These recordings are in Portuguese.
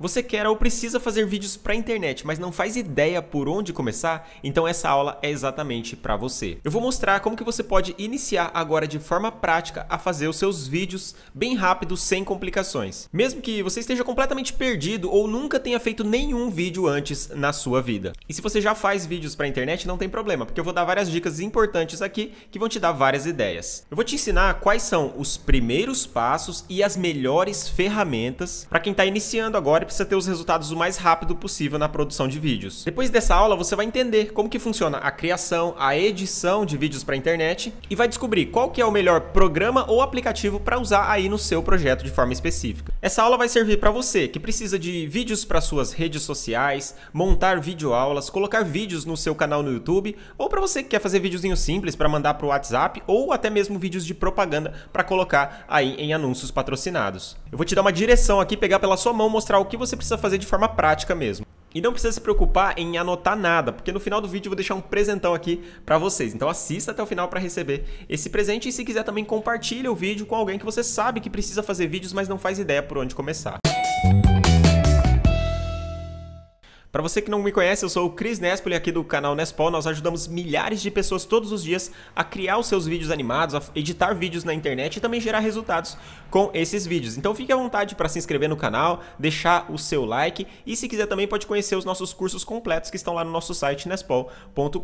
Você quer ou precisa fazer vídeos para a internet, mas não faz ideia por onde começar? Então essa aula é exatamente para você. Eu vou mostrar como que você pode iniciar agora de forma prática a fazer os seus vídeos bem rápido, sem complicações. Mesmo que você esteja completamente perdido ou nunca tenha feito nenhum vídeo antes na sua vida. E se você já faz vídeos para a internet, não tem problema, porque eu vou dar várias dicas importantes aqui que vão te dar várias ideias. Eu vou te ensinar quais são os primeiros passos e as melhores ferramentas para quem está iniciando agora para você ter os resultados o mais rápido possível na produção de vídeos. Depois dessa aula, você vai entender como que funciona a criação, a edição de vídeos para a internet e vai descobrir qual que é o melhor programa ou aplicativo para usar aí no seu projeto de forma específica. Essa aula vai servir para você que precisa de vídeos para suas redes sociais, montar videoaulas, colocar vídeos no seu canal no YouTube ou para você que quer fazer videozinhos simples para mandar para o WhatsApp ou até mesmo vídeos de propaganda para colocar aí em anúncios patrocinados. Eu vou te dar uma direção aqui, pegar pela sua mão, mostrar o que você precisa fazer de forma prática mesmo. E não precisa se preocupar em anotar nada, porque no final do vídeo eu vou deixar um presentão aqui para vocês. Então assista até o final para receber esse presente e se quiser também compartilha o vídeo com alguém que você sabe que precisa fazer vídeos, mas não faz ideia por onde começar. Música para você que não me conhece, eu sou o Cris Nespoli aqui do canal Nespol. Nós ajudamos milhares de pessoas todos os dias a criar os seus vídeos animados, a editar vídeos na internet e também gerar resultados com esses vídeos. Então fique à vontade para se inscrever no canal, deixar o seu like e se quiser também pode conhecer os nossos cursos completos que estão lá no nosso site nespol.com.br.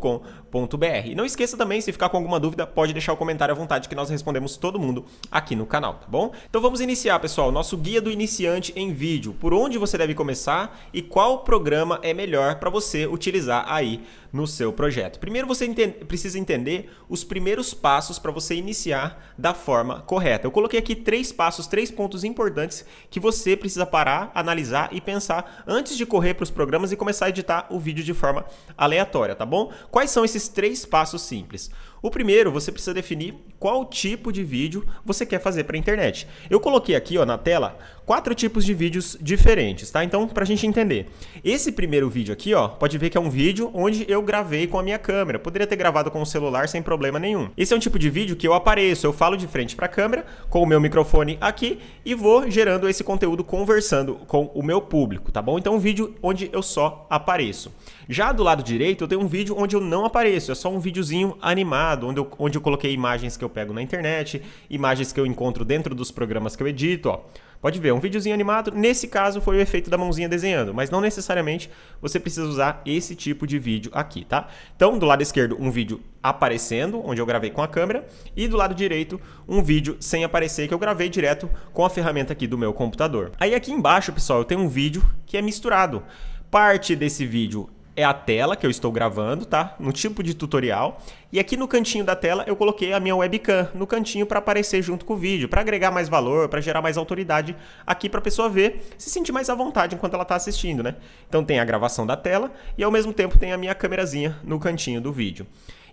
E não esqueça também, se ficar com alguma dúvida, pode deixar o comentário à vontade que nós respondemos todo mundo aqui no canal, tá bom? Então vamos iniciar, pessoal, nosso guia do iniciante em vídeo. Por onde você deve começar e qual programa é melhor para você utilizar aí no seu projeto. Primeiro você precisa entender os primeiros passos para você iniciar da forma correta. Eu coloquei aqui três passos, três pontos importantes que você precisa parar, analisar e pensar antes de correr para os programas e começar a editar o vídeo de forma aleatória, tá bom? Quais são esses três passos simples? O primeiro, você precisa definir qual tipo de vídeo você quer fazer para a internet. Eu coloquei aqui ó, na tela quatro tipos de vídeos diferentes, tá? Então, para a gente entender. Esse primeiro vídeo aqui, ó, pode ver que é um vídeo onde eu gravei com a minha câmera. Poderia ter gravado com o celular sem problema nenhum. Esse é um tipo de vídeo que eu apareço, eu falo de frente para a câmera, com o meu microfone aqui e vou gerando esse conteúdo conversando com o meu público, tá bom? Então, um vídeo onde eu só apareço. Já do lado direito, eu tenho um vídeo onde eu não apareço, é só um videozinho animado, onde eu, onde eu coloquei imagens que eu pego na internet, imagens que eu encontro dentro dos programas que eu edito, ó. Pode ver, um videozinho animado, nesse caso foi o efeito da mãozinha desenhando, mas não necessariamente você precisa usar esse tipo de vídeo aqui, tá? Então, do lado esquerdo, um vídeo aparecendo, onde eu gravei com a câmera, e do lado direito, um vídeo sem aparecer, que eu gravei direto com a ferramenta aqui do meu computador. Aí aqui embaixo, pessoal, eu tenho um vídeo que é misturado. Parte desse vídeo é a tela que eu estou gravando, tá? No tipo de tutorial. E aqui no cantinho da tela eu coloquei a minha webcam no cantinho para aparecer junto com o vídeo, para agregar mais valor, para gerar mais autoridade aqui para a pessoa ver, se sentir mais à vontade enquanto ela está assistindo, né? Então tem a gravação da tela e ao mesmo tempo tem a minha câmerazinha no cantinho do vídeo.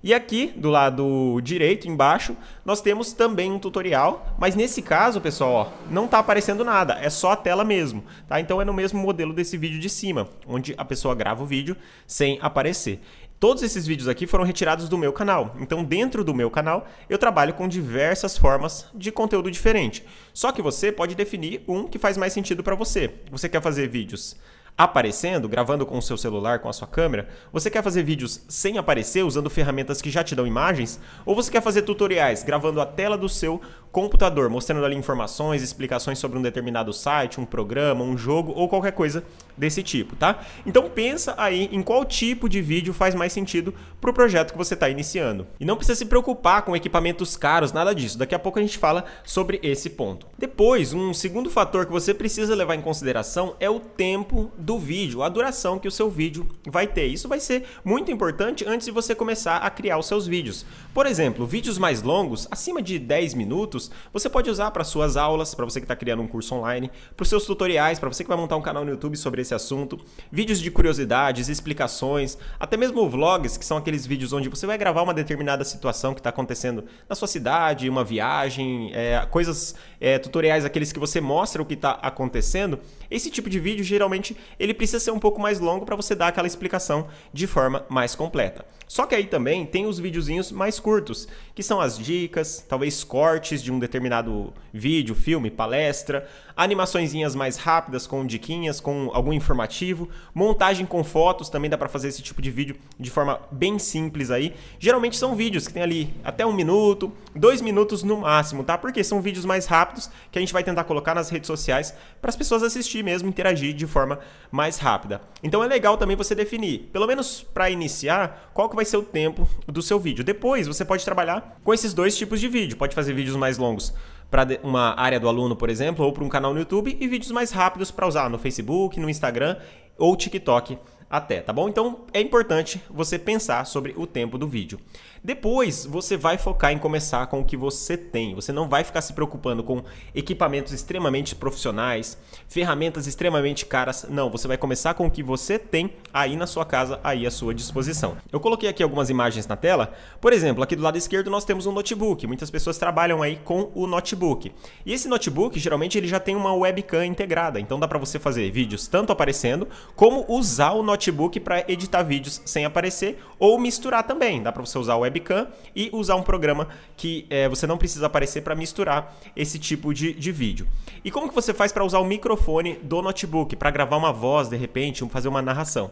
E aqui, do lado direito, embaixo, nós temos também um tutorial, mas nesse caso, pessoal, ó, não está aparecendo nada, é só a tela mesmo, tá? Então é no mesmo modelo desse vídeo de cima, onde a pessoa grava o vídeo sem aparecer. Todos esses vídeos aqui foram retirados do meu canal. Então, dentro do meu canal, eu trabalho com diversas formas de conteúdo diferente. Só que você pode definir um que faz mais sentido para você. Você quer fazer vídeos aparecendo, gravando com o seu celular, com a sua câmera? Você quer fazer vídeos sem aparecer, usando ferramentas que já te dão imagens? Ou você quer fazer tutoriais gravando a tela do seu computador, mostrando ali informações, explicações sobre um determinado site, um programa, um jogo ou qualquer coisa desse tipo, tá? Então pensa aí em qual tipo de vídeo faz mais sentido para o projeto que você está iniciando. E não precisa se preocupar com equipamentos caros, nada disso. Daqui a pouco a gente fala sobre esse ponto. Depois, um segundo fator que você precisa levar em consideração é o tempo do vídeo, a duração que o seu vídeo vai ter. Isso vai ser muito importante antes de você começar a criar os seus vídeos. Por exemplo, vídeos mais longos, acima de 10 minutos, você pode usar para suas aulas, para você que está criando um curso online, para os seus tutoriais, para você que vai montar um canal no YouTube sobre esse assunto, vídeos de curiosidades, explicações, até mesmo vlogs, que são aqueles vídeos onde você vai gravar uma determinada situação que está acontecendo na sua cidade, uma viagem, é, coisas é, tutoriais, aqueles que você mostra o que está acontecendo, esse tipo de vídeo geralmente ele precisa ser um pouco mais longo para você dar aquela explicação de forma mais completa. Só que aí também tem os videozinhos mais curtos, que são as dicas, talvez cortes de um determinado vídeo, filme, palestra, animaçõezinhas mais rápidas com diquinhas, com algum informativo, montagem com fotos, também dá para fazer esse tipo de vídeo de forma bem simples aí. Geralmente são vídeos que tem ali até um minuto, dois minutos no máximo, tá? Porque são vídeos mais rápidos que a gente vai tentar colocar nas redes sociais para as pessoas assistir mesmo, interagir de forma mais rápida. Então é legal também você definir, pelo menos para iniciar, qual que vai ser o tempo do seu vídeo. Depois você pode trabalhar com esses dois tipos de vídeo. Pode fazer vídeos mais longos para uma área do aluno, por exemplo, ou para um canal no YouTube, e vídeos mais rápidos para usar no Facebook, no Instagram ou TikTok até, tá bom? Então é importante você pensar sobre o tempo do vídeo. Depois você vai focar em começar com o que você tem. Você não vai ficar se preocupando com equipamentos extremamente profissionais, ferramentas extremamente caras. Não, você vai começar com o que você tem aí na sua casa, aí à sua disposição. Eu coloquei aqui algumas imagens na tela. Por exemplo, aqui do lado esquerdo nós temos um notebook. Muitas pessoas trabalham aí com o notebook. E esse notebook geralmente ele já tem uma webcam integrada, então dá para você fazer vídeos tanto aparecendo como usar o notebook para editar vídeos sem aparecer ou misturar também. Dá para você usar o webcam e usar um programa que é, você não precisa aparecer para misturar esse tipo de, de vídeo. E como que você faz para usar o microfone do notebook para gravar uma voz de repente, fazer uma narração?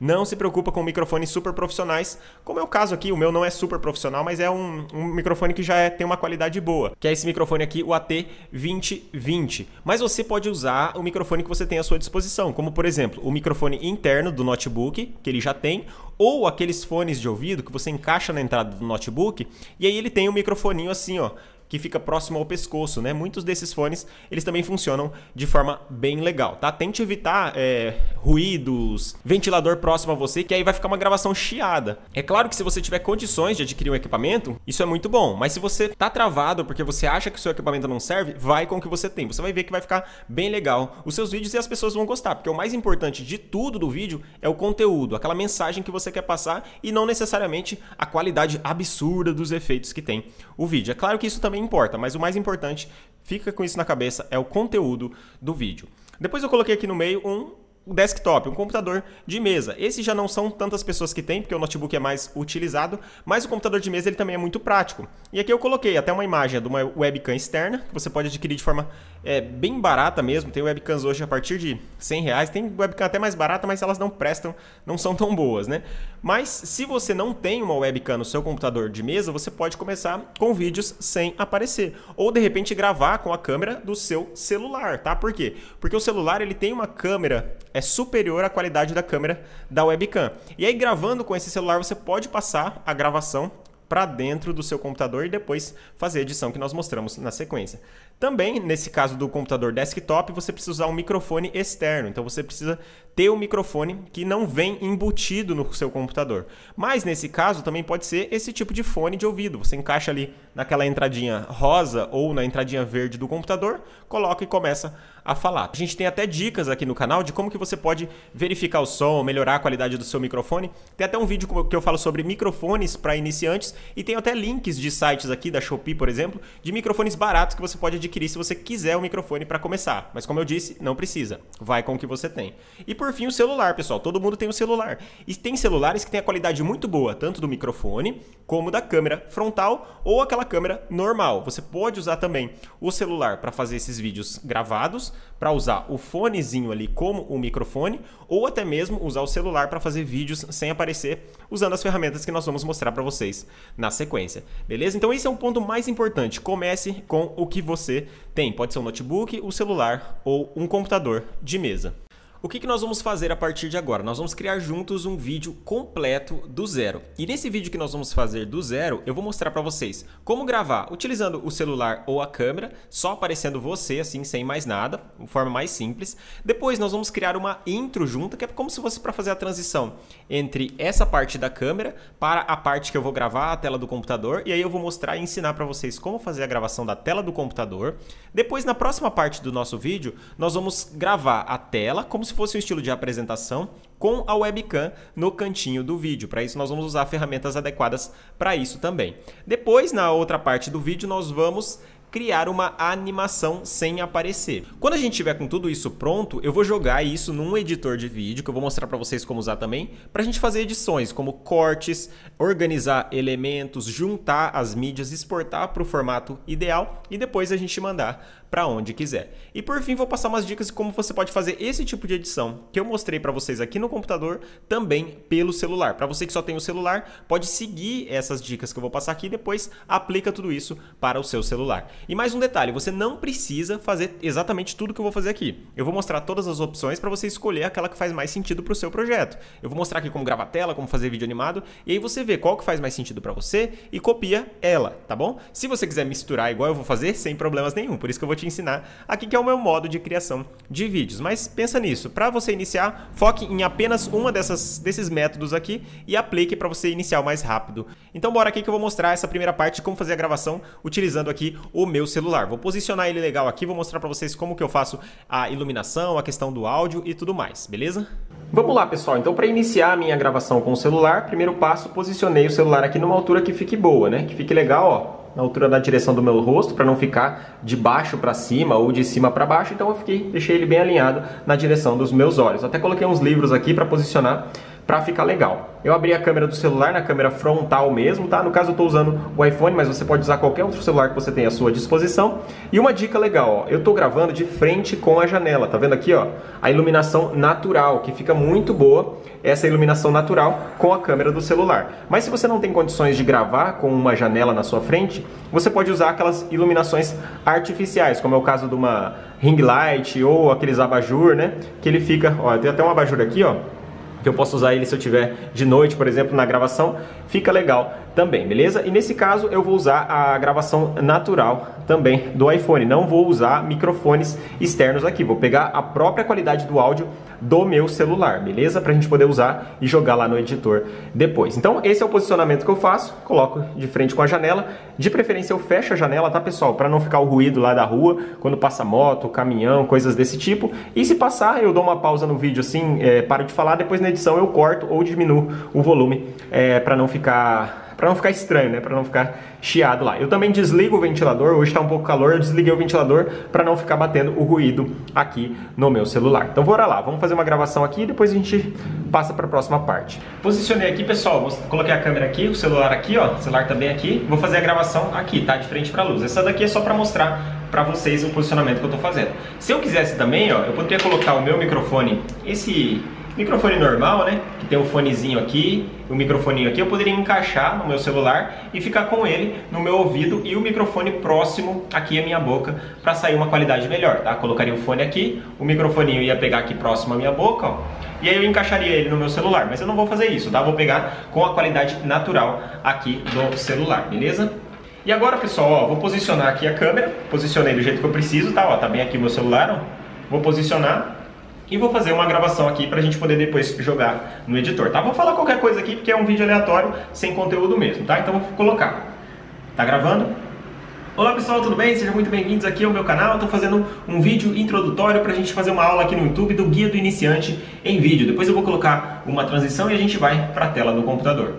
não se preocupa com microfones super profissionais, como é o caso aqui, o meu não é super profissional, mas é um, um microfone que já é, tem uma qualidade boa, que é esse microfone aqui, o AT2020. Mas você pode usar o microfone que você tem à sua disposição, como por exemplo, o microfone interno do notebook, que ele já tem, ou aqueles fones de ouvido que você encaixa na entrada do notebook, e aí ele tem um microfoninho assim, ó, que fica próximo ao pescoço, né? Muitos desses fones, eles também funcionam de forma bem legal, tá? Tente evitar é, ruídos, ventilador próximo a você, que aí vai ficar uma gravação chiada. É claro que se você tiver condições de adquirir um equipamento, isso é muito bom, mas se você tá travado porque você acha que o seu equipamento não serve, vai com o que você tem. Você vai ver que vai ficar bem legal os seus vídeos e as pessoas vão gostar, porque o mais importante de tudo do vídeo é o conteúdo, aquela mensagem que você quer passar e não necessariamente a qualidade absurda dos efeitos que tem o vídeo. É claro que isso também também importa, mas o mais importante, fica com isso na cabeça, é o conteúdo do vídeo. Depois eu coloquei aqui no meio um desktop, um computador de mesa. Esses já não são tantas pessoas que têm, porque o notebook é mais utilizado, mas o computador de mesa ele também é muito prático. E aqui eu coloquei até uma imagem de uma webcam externa, que você pode adquirir de forma é, bem barata mesmo. Tem webcams hoje a partir de 100 reais, tem webcam até mais barata, mas elas não prestam, não são tão boas, né? Mas se você não tem uma webcam no seu computador de mesa, você pode começar com vídeos sem aparecer. Ou de repente gravar com a câmera do seu celular, tá? Por quê? Porque o celular ele tem uma câmera é superior à qualidade da câmera da webcam. E aí, gravando com esse celular, você pode passar a gravação para dentro do seu computador e depois fazer a edição que nós mostramos na sequência. Também, nesse caso do computador desktop, você precisa usar um microfone externo, então você precisa ter o um microfone que não vem embutido no seu computador. Mas nesse caso também pode ser esse tipo de fone de ouvido. Você encaixa ali naquela entradinha rosa ou na entradinha verde do computador, coloca e começa a falar. A gente tem até dicas aqui no canal de como que você pode verificar o som, melhorar a qualidade do seu microfone. Tem até um vídeo que eu falo sobre microfones para iniciantes e tem até links de sites aqui da Shopee, por exemplo, de microfones baratos que você pode adquirir se você quiser o um microfone para começar. Mas como eu disse, não precisa. Vai com o que você tem. E por fim, o celular, pessoal. Todo mundo tem um celular. E tem celulares que têm a qualidade muito boa, tanto do microfone como da câmera frontal ou aquela câmera normal. Você pode usar também o celular para fazer esses vídeos gravados para usar o fonezinho ali como o microfone ou até mesmo usar o celular para fazer vídeos sem aparecer usando as ferramentas que nós vamos mostrar para vocês na sequência, beleza? Então esse é um ponto mais importante, comece com o que você tem, pode ser um notebook, o um celular ou um computador de mesa. O que, que nós vamos fazer a partir de agora? Nós vamos criar juntos um vídeo completo do zero. E nesse vídeo que nós vamos fazer do zero, eu vou mostrar para vocês como gravar utilizando o celular ou a câmera, só aparecendo você assim, sem mais nada, de forma mais simples. Depois nós vamos criar uma intro junta, que é como se fosse para fazer a transição entre essa parte da câmera para a parte que eu vou gravar, a tela do computador, e aí eu vou mostrar e ensinar para vocês como fazer a gravação da tela do computador. Depois, na próxima parte do nosso vídeo, nós vamos gravar a tela como se se fosse um estilo de apresentação com a webcam no cantinho do vídeo. Para isso, nós vamos usar ferramentas adequadas para isso também. Depois, na outra parte do vídeo, nós vamos criar uma animação sem aparecer. Quando a gente tiver com tudo isso pronto, eu vou jogar isso num editor de vídeo, que eu vou mostrar para vocês como usar também, para a gente fazer edições como cortes, organizar elementos, juntar as mídias, exportar para o formato ideal e depois a gente mandar para onde quiser. E por fim, vou passar umas dicas de como você pode fazer esse tipo de edição que eu mostrei para vocês aqui no computador também pelo celular. Para você que só tem o celular, pode seguir essas dicas que eu vou passar aqui e depois aplica tudo isso para o seu celular. E mais um detalhe, você não precisa fazer exatamente tudo que eu vou fazer aqui. Eu vou mostrar todas as opções para você escolher aquela que faz mais sentido para o seu projeto. Eu vou mostrar aqui como gravar tela, como fazer vídeo animado, e aí você vê qual que faz mais sentido para você e copia ela, tá bom? Se você quiser misturar igual eu vou fazer, sem problemas nenhum. Por isso que eu vou vou te ensinar aqui que é o meu modo de criação de vídeos. Mas pensa nisso, para você iniciar, foque em apenas uma dessas, desses métodos aqui e aplique para você iniciar o mais rápido. Então bora aqui que eu vou mostrar essa primeira parte de como fazer a gravação utilizando aqui o meu celular. Vou posicionar ele legal aqui, vou mostrar para vocês como que eu faço a iluminação, a questão do áudio e tudo mais, beleza? Vamos lá pessoal, então para iniciar a minha gravação com o celular, primeiro passo, posicionei o celular aqui numa altura que fique boa, né? Que fique legal, ó na altura da direção do meu rosto para não ficar de baixo para cima ou de cima para baixo, então eu fiquei, deixei ele bem alinhado na direção dos meus olhos. Até coloquei uns livros aqui para posicionar para ficar legal. Eu abri a câmera do celular na câmera frontal mesmo, tá? No caso eu estou usando o iPhone, mas você pode usar qualquer outro celular que você tenha à sua disposição. E uma dica legal, ó, eu estou gravando de frente com a janela, tá vendo aqui, ó? A iluminação natural, que fica muito boa essa iluminação natural com a câmera do celular. Mas se você não tem condições de gravar com uma janela na sua frente, você pode usar aquelas iluminações artificiais, como é o caso de uma ring light ou aqueles abajur, né? Que ele fica, ó, tem até um abajur aqui, ó que eu posso usar ele se eu tiver de noite, por exemplo, na gravação, fica legal também, beleza? E nesse caso eu vou usar a gravação natural também do iPhone, não vou usar microfones externos aqui, vou pegar a própria qualidade do áudio do meu celular, beleza? Pra gente poder usar e jogar lá no editor depois. Então esse é o posicionamento que eu faço, coloco de frente com a janela, de preferência eu fecho a janela, tá pessoal? Pra não ficar o ruído lá da rua, quando passa moto, caminhão, coisas desse tipo. E se passar, eu dou uma pausa no vídeo assim, é, paro de falar, depois na edição eu corto ou diminuo o volume é, pra não ficar ficar para não ficar estranho, né? Para não ficar chiado lá. Eu também desligo o ventilador, hoje está um pouco calor, eu desliguei o ventilador para não ficar batendo o ruído aqui no meu celular. Então bora lá, vamos fazer uma gravação aqui e depois a gente passa para a próxima parte. Posicionei aqui, pessoal, coloquei a câmera aqui, o celular aqui, ó, o celular também aqui. Vou fazer a gravação aqui, tá? De frente para a luz. Essa daqui é só para mostrar para vocês o posicionamento que eu estou fazendo. Se eu quisesse também, ó, eu poderia colocar o meu microfone, esse Microfone normal, né? Que tem um fonezinho aqui, o um microfoninho aqui, eu poderia encaixar no meu celular e ficar com ele no meu ouvido e o microfone próximo aqui à minha boca para sair uma qualidade melhor, tá? Colocaria o fone aqui, o microfoninho ia pegar aqui próximo à minha boca, ó, e aí eu encaixaria ele no meu celular, mas eu não vou fazer isso, tá? Vou pegar com a qualidade natural aqui do celular, beleza? E agora, pessoal, ó, vou posicionar aqui a câmera, posicionei do jeito que eu preciso, tá? Ó, tá bem aqui o meu celular, ó. Vou posicionar e vou fazer uma gravação aqui pra gente poder depois jogar no editor, tá? Vou falar qualquer coisa aqui porque é um vídeo aleatório, sem conteúdo mesmo, tá? Então vou colocar. Tá gravando? Olá pessoal, tudo bem? Sejam muito bem-vindos aqui ao meu canal. Estou fazendo um vídeo introdutório para a gente fazer uma aula aqui no YouTube do Guia do Iniciante em Vídeo. Depois eu vou colocar uma transição e a gente vai para a tela do computador.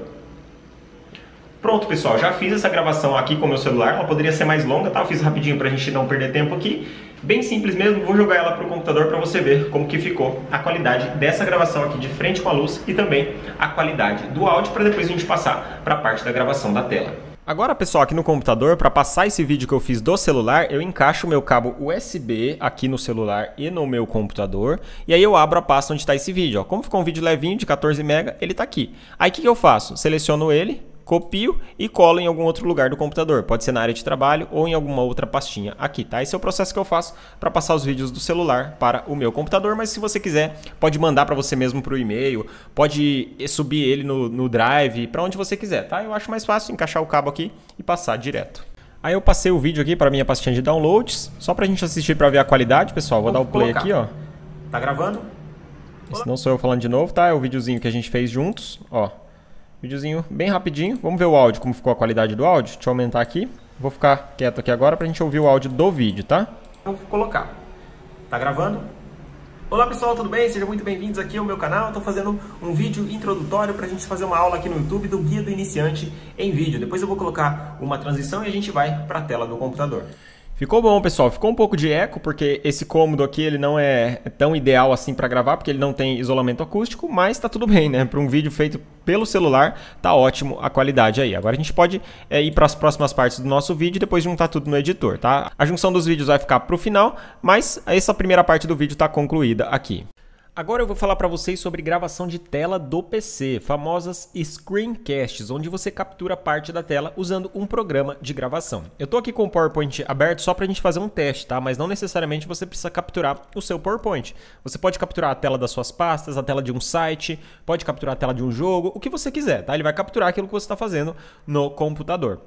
Pronto, pessoal, já fiz essa gravação aqui com o meu celular, ela poderia ser mais longa, tá? Eu fiz rapidinho para a gente não perder tempo aqui. Bem simples mesmo, vou jogar ela pro computador para você ver como que ficou a qualidade dessa gravação aqui de frente com a luz e também a qualidade do áudio para depois a gente passar para a parte da gravação da tela. Agora pessoal, aqui no computador, para passar esse vídeo que eu fiz do celular, eu encaixo o meu cabo USB aqui no celular e no meu computador, e aí eu abro a pasta onde está esse vídeo. Ó. Como ficou um vídeo levinho de 14 MB, ele está aqui. Aí o que, que eu faço? Seleciono ele, copio e colo em algum outro lugar do computador. Pode ser na área de trabalho ou em alguma outra pastinha aqui, tá? Esse é o processo que eu faço para passar os vídeos do celular para o meu computador, mas se você quiser, pode mandar para você mesmo o e-mail, pode subir ele no, no drive, para onde você quiser, tá? Eu acho mais fácil encaixar o cabo aqui e passar direto. Aí eu passei o vídeo aqui para minha pastinha de downloads, só para a gente assistir para ver a qualidade, pessoal. Vou, Vou dar o play colocar. aqui, ó. Tá gravando? se não sou eu falando de novo, tá? É o videozinho que a gente fez juntos, ó. Videozinho bem rapidinho. Vamos ver o áudio, como ficou a qualidade do áudio. Deixa eu aumentar aqui. Vou ficar quieto aqui agora para a gente ouvir o áudio do vídeo, tá? Então, vou colocar. Tá gravando? Olá pessoal, tudo bem? Sejam muito bem-vindos aqui ao meu canal. Estou fazendo um vídeo introdutório para a gente fazer uma aula aqui no YouTube do Guia do Iniciante em Vídeo. Depois eu vou colocar uma transição e a gente vai para a tela do computador. Ficou bom, pessoal. Ficou um pouco de eco, porque esse cômodo aqui ele não é tão ideal assim para gravar, porque ele não tem isolamento acústico, mas tá tudo bem, né? Para um vídeo feito pelo celular, tá ótimo a qualidade aí. Agora a gente pode é, ir para as próximas partes do nosso vídeo e depois juntar tudo no editor, tá? A junção dos vídeos vai ficar para o final, mas essa primeira parte do vídeo está concluída aqui. Agora eu vou falar para vocês sobre gravação de tela do PC, famosas screencasts, onde você captura parte da tela usando um programa de gravação. Eu tô aqui com o PowerPoint aberto só para a gente fazer um teste, tá? Mas não necessariamente você precisa capturar o seu PowerPoint. Você pode capturar a tela das suas pastas, a tela de um site, pode capturar a tela de um jogo, o que você quiser, tá? Ele vai capturar aquilo que você está fazendo no computador.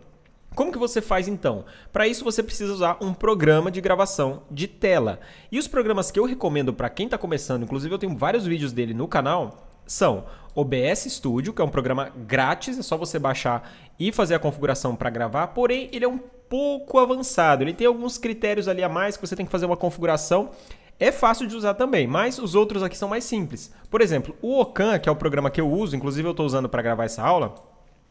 Como que você faz então? Para isso você precisa usar um programa de gravação de tela. E os programas que eu recomendo para quem está começando, inclusive eu tenho vários vídeos dele no canal, são OBS Studio, que é um programa grátis, é só você baixar e fazer a configuração para gravar, porém ele é um pouco avançado, ele tem alguns critérios ali a mais que você tem que fazer uma configuração é fácil de usar também, mas os outros aqui são mais simples. Por exemplo, o Ocan, que é o programa que eu uso, inclusive eu estou usando para gravar essa aula,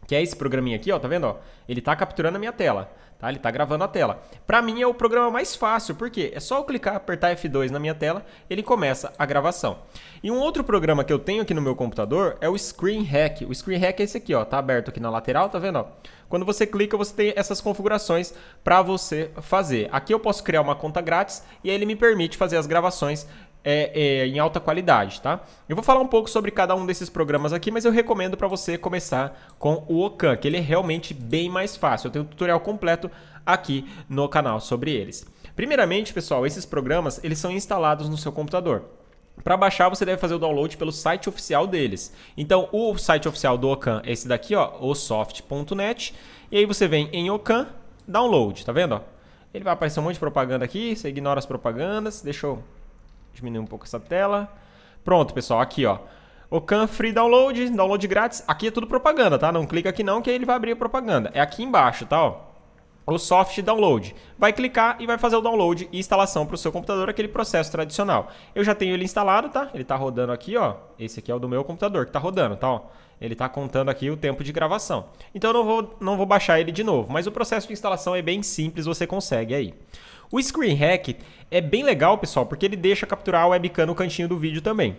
que é esse programinha aqui, ó, tá vendo? Ó? Ele tá capturando a minha tela, tá? Ele tá gravando a tela. Para mim é o programa mais fácil, porque é só eu clicar, apertar F2 na minha tela, ele começa a gravação. E um outro programa que eu tenho aqui no meu computador é o Screen Hack. O Screen Hack é esse aqui, ó, tá aberto aqui na lateral, tá vendo? Ó? Quando você clica, você tem essas configurações para você fazer. Aqui eu posso criar uma conta grátis e aí ele me permite fazer as gravações é, é, em alta qualidade, tá? Eu vou falar um pouco sobre cada um desses programas aqui, mas eu recomendo para você começar com o Ocam, que ele é realmente bem mais fácil. Eu tenho um tutorial completo aqui no canal sobre eles. Primeiramente, pessoal, esses programas eles são instalados no seu computador. Para baixar, você deve fazer o download pelo site oficial deles. Então, o site oficial do Ocam, é esse daqui, ó, osoft.net. E aí você vem em Ocam download, tá vendo? Ó? Ele vai aparecer um monte de propaganda aqui, você ignora as propagandas, deixa eu diminuir um pouco essa tela. Pronto, pessoal, aqui, ó. O Can Free Download, download grátis. Aqui é tudo propaganda, tá? Não clica aqui não, que aí ele vai abrir a propaganda. É aqui embaixo, tá, ó o soft download. Vai clicar e vai fazer o download e instalação para o seu computador, aquele processo tradicional. Eu já tenho ele instalado, tá? Ele está rodando aqui, ó. Esse aqui é o do meu computador que está rodando, tá? Ó. Ele está contando aqui o tempo de gravação. Então eu não vou, não vou baixar ele de novo, mas o processo de instalação é bem simples, você consegue aí. O Screen Hack é bem legal, pessoal, porque ele deixa capturar a webcam no cantinho do vídeo também.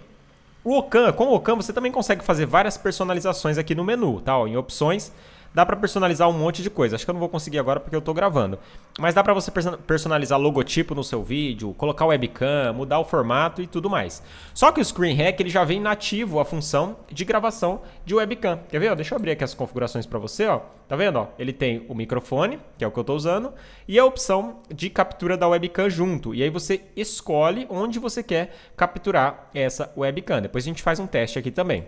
O Ocan, com o Ocan você também consegue fazer várias personalizações aqui no menu, tá? Ó, em opções, Dá para personalizar um monte de coisa. Acho que eu não vou conseguir agora porque eu tô gravando. Mas dá para você personalizar logotipo no seu vídeo, colocar webcam, mudar o formato e tudo mais. Só que o Screen Hack ele já vem nativo a função de gravação de webcam. Quer ver? Deixa eu abrir aqui as configurações para você, ó. Tá vendo, ó? Ele tem o microfone, que é o que eu tô usando, e a opção de captura da webcam junto. E aí você escolhe onde você quer capturar essa webcam. Depois a gente faz um teste aqui também.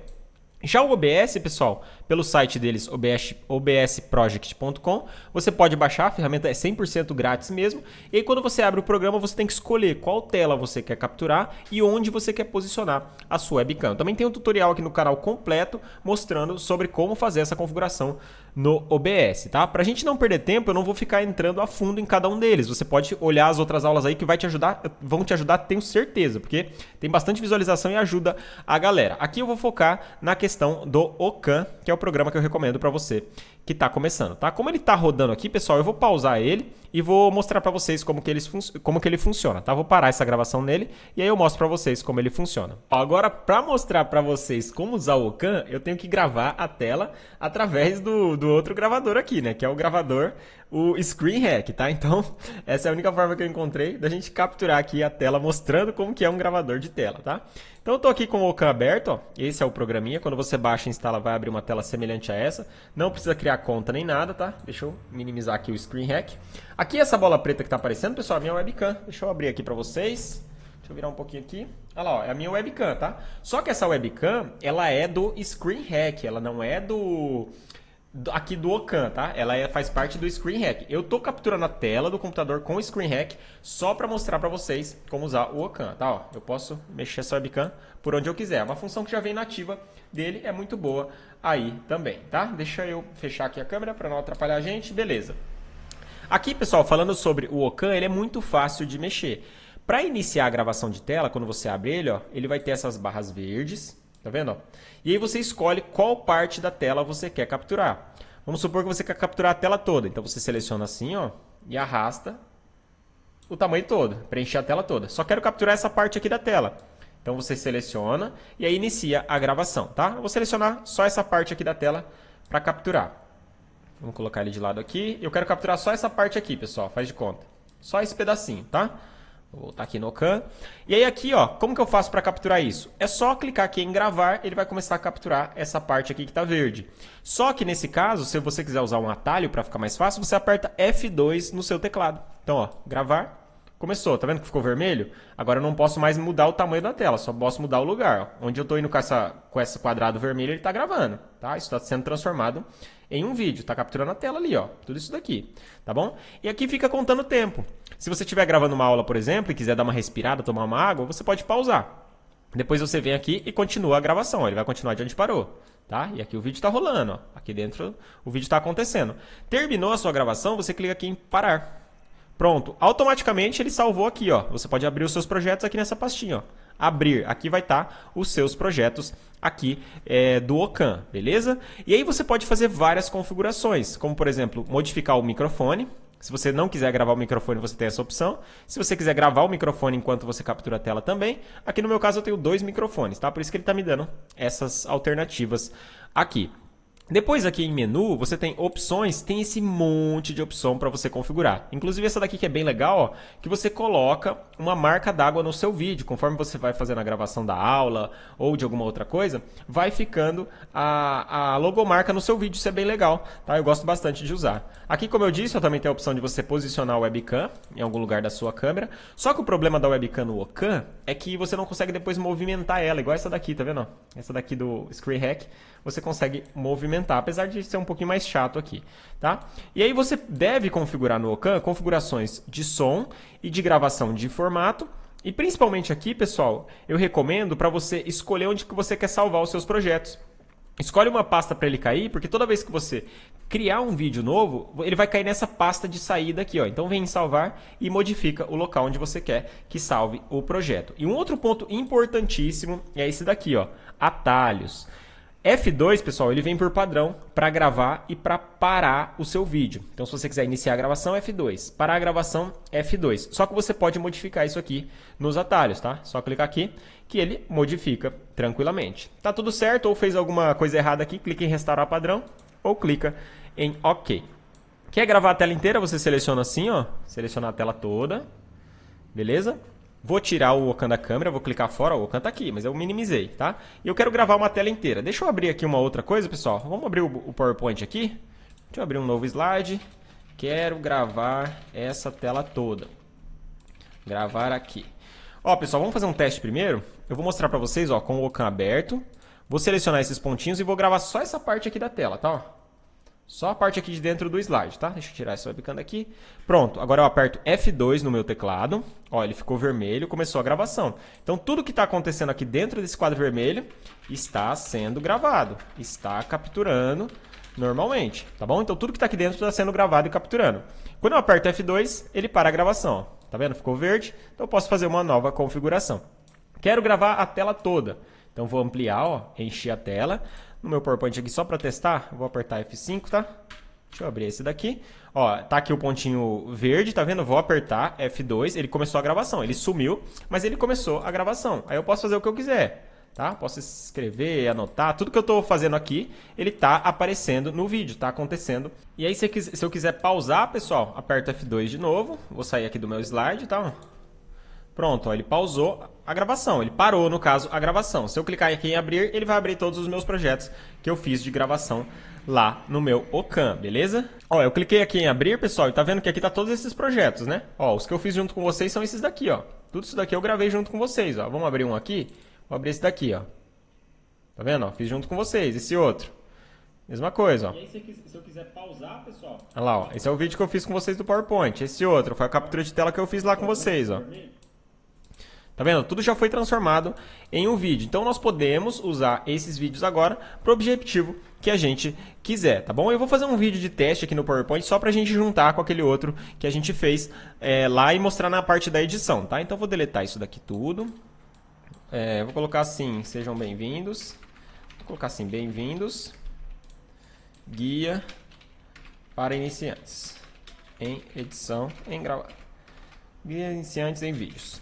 Já o OBS, pessoal, pelo site deles, obs, obsproject.com, você pode baixar, a ferramenta é 100% grátis mesmo. E aí, quando você abre o programa, você tem que escolher qual tela você quer capturar e onde você quer posicionar a sua webcam. Também tem um tutorial aqui no canal completo mostrando sobre como fazer essa configuração no OBS, tá? Pra gente não perder tempo, eu não vou ficar entrando a fundo em cada um deles. Você pode olhar as outras aulas aí que vai te ajudar, vão te ajudar, tenho certeza, porque tem bastante visualização e ajuda a galera. Aqui eu vou focar na questão questão do Okan, que é o programa que eu recomendo para você que está começando, tá? Como ele está rodando aqui, pessoal, eu vou pausar ele e vou mostrar para vocês como que, eles como que ele funciona, tá? Vou parar essa gravação nele e aí eu mostro para vocês como ele funciona. Agora, para mostrar para vocês como usar o Ocam, eu tenho que gravar a tela através do, do outro gravador aqui, né? Que é o gravador, o Screen Hack, tá? Então, essa é a única forma que eu encontrei da gente capturar aqui a tela mostrando como que é um gravador de tela, tá? Então eu tô aqui com o Ocam aberto, ó. Esse é o programinha. Quando você baixa e instala, vai abrir uma tela semelhante a essa. Não precisa criar conta nem nada, tá? Deixa eu minimizar aqui o Screen Hack. Aqui essa bola preta que está aparecendo, pessoal, é minha webcam. Deixa eu abrir aqui para vocês. Deixa eu virar um pouquinho aqui. Olha lá, ó, é a minha webcam, tá? Só que essa webcam, ela é do Screen Hack, ela não é do aqui do Ocan, tá? Ela é, faz parte do Screen Hack. Eu tô capturando a tela do computador com o Screen Hack só para mostrar para vocês como usar o Ocan, tá? Ó, eu posso mexer essa webcam por onde eu quiser. É uma função que já vem nativa dele, é muito boa aí também, tá? Deixa eu fechar aqui a câmera para não atrapalhar a gente, beleza. Aqui, pessoal, falando sobre o Okan, ele é muito fácil de mexer. Para iniciar a gravação de tela, quando você abre ele, ó, ele vai ter essas barras verdes, tá vendo? Ó? E aí você escolhe qual parte da tela você quer capturar. Vamos supor que você quer capturar a tela toda, então você seleciona assim ó, e arrasta o tamanho todo, preencher a tela toda. Só quero capturar essa parte aqui da tela. Então você seleciona e aí inicia a gravação, tá? Eu vou selecionar só essa parte aqui da tela para capturar. Vamos colocar ele de lado aqui. Eu quero capturar só essa parte aqui, pessoal. Faz de conta. Só esse pedacinho, tá? Vou voltar aqui no CAN. E aí aqui, ó, como que eu faço para capturar isso? É só clicar aqui em gravar, ele vai começar a capturar essa parte aqui que está verde. Só que nesse caso, se você quiser usar um atalho para ficar mais fácil, você aperta F2 no seu teclado. Então, ó, gravar, começou. Tá vendo que ficou vermelho? Agora eu não posso mais mudar o tamanho da tela, só posso mudar o lugar. Ó. Onde eu estou indo com, essa, com esse quadrado vermelho, ele está gravando. Tá? Isso está sendo transformado em um vídeo. Tá capturando a tela ali, ó. Tudo isso daqui, tá bom? E aqui fica contando o tempo. Se você estiver gravando uma aula, por exemplo, e quiser dar uma respirada, tomar uma água, você pode pausar. Depois você vem aqui e continua a gravação. Ele vai continuar de onde parou. Tá? E aqui o vídeo está rolando. Ó. Aqui dentro o vídeo está acontecendo. Terminou a sua gravação, você clica aqui em parar. Pronto. Automaticamente ele salvou aqui. Ó. Você pode abrir os seus projetos aqui nessa pastinha. Ó abrir. Aqui vai estar tá os seus projetos aqui é, do Ocan, beleza? E aí você pode fazer várias configurações, como por exemplo, modificar o microfone. Se você não quiser gravar o microfone, você tem essa opção. Se você quiser gravar o microfone enquanto você captura a tela também. Aqui no meu caso eu tenho dois microfones, tá? Por isso que ele está me dando essas alternativas aqui. Depois aqui em menu, você tem opções, tem esse monte de opção para você configurar. Inclusive essa daqui que é bem legal, ó, que você coloca uma marca d'água no seu vídeo, conforme você vai fazendo a gravação da aula ou de alguma outra coisa, vai ficando a, a logomarca no seu vídeo, isso é bem legal, tá? Eu gosto bastante de usar. Aqui, como eu disse, eu também tenho a opção de você posicionar a webcam em algum lugar da sua câmera, só que o problema da webcam no Ocan é que você não consegue depois movimentar ela, igual essa daqui, tá vendo? Essa daqui do Screen Hack, você consegue movimentar, apesar de ser um pouquinho mais chato aqui, tá? E aí você deve configurar no Ocam configurações de som e de gravação de formato, e principalmente aqui, pessoal, eu recomendo para você escolher onde que você quer salvar os seus projetos. Escolhe uma pasta para ele cair, porque toda vez que você criar um vídeo novo, ele vai cair nessa pasta de saída aqui. Ó. Então vem em salvar e modifica o local onde você quer que salve o projeto. E um outro ponto importantíssimo é esse daqui, ó, atalhos. F2, pessoal, ele vem por padrão para gravar e para parar o seu vídeo. Então, se você quiser iniciar a gravação, F2. Parar a gravação, F2. Só que você pode modificar isso aqui nos atalhos, tá? Só clicar aqui que ele modifica tranquilamente. Tá tudo certo ou fez alguma coisa errada aqui, clica em restaurar padrão ou clica em OK. Quer gravar a tela inteira? Você seleciona assim, ó. Seleciona a tela toda. Beleza? Vou tirar o Okan da câmera, vou clicar fora, o Okan tá aqui, mas eu minimizei, tá? E eu quero gravar uma tela inteira. Deixa eu abrir aqui uma outra coisa, pessoal. Vamos abrir o PowerPoint aqui. Deixa eu abrir um novo slide. Quero gravar essa tela toda. Gravar aqui. Ó, pessoal, vamos fazer um teste primeiro. Eu vou mostrar para vocês, ó, com o Okan aberto. Vou selecionar esses pontinhos e vou gravar só essa parte aqui da tela, tá? Ó. Só a parte aqui de dentro do slide, tá? Deixa eu tirar essa webcam daqui. Pronto, agora eu aperto F2 no meu teclado. Ó, ele ficou vermelho, começou a gravação. Então, tudo que está acontecendo aqui dentro desse quadro vermelho está sendo gravado. Está capturando normalmente, tá bom? Então, tudo que está aqui dentro está sendo gravado e capturando. Quando eu aperto F2, ele para a gravação. Ó. Tá vendo? Ficou verde. Então, eu posso fazer uma nova configuração. Quero gravar a tela toda. Então, vou ampliar, ó, encher a tela no meu PowerPoint aqui só para testar. Vou apertar F5, tá? Deixa eu abrir esse daqui. Ó, tá aqui o pontinho verde, tá vendo? Vou apertar F2, ele começou a gravação. Ele sumiu, mas ele começou a gravação. Aí eu posso fazer o que eu quiser, tá? Posso escrever, anotar, tudo que eu tô fazendo aqui, ele tá aparecendo no vídeo, tá acontecendo. E aí se eu quiser pausar, pessoal, aperto F2 de novo. Vou sair aqui do meu slide, tá? Pronto, ó, ele pausou a gravação, ele parou, no caso, a gravação. Se eu clicar aqui em abrir, ele vai abrir todos os meus projetos que eu fiz de gravação lá no meu Ocam, beleza? Ó, eu cliquei aqui em abrir, pessoal, e tá vendo que aqui tá todos esses projetos, né? Ó, os que eu fiz junto com vocês são esses daqui, ó. Tudo isso daqui eu gravei junto com vocês, ó. Vamos abrir um aqui? Vou abrir esse daqui, ó. Tá vendo? Ó, fiz junto com vocês, esse outro. Mesma coisa, ó. E aí, se eu quiser pausar, pessoal... Olha lá, ó. Esse é o vídeo que eu fiz com vocês do PowerPoint. Esse outro foi a captura de tela que eu fiz lá com vocês, ó. Tá vendo? Tudo já foi transformado em um vídeo. Então nós podemos usar esses vídeos agora para o objetivo que a gente quiser, tá bom? Eu vou fazer um vídeo de teste aqui no PowerPoint só para a gente juntar com aquele outro que a gente fez é, lá e mostrar na parte da edição, tá? Então vou deletar isso daqui tudo. É, vou colocar assim, sejam bem-vindos. Vou colocar assim, bem-vindos. Guia para iniciantes em edição em grau. Guia iniciantes em vídeos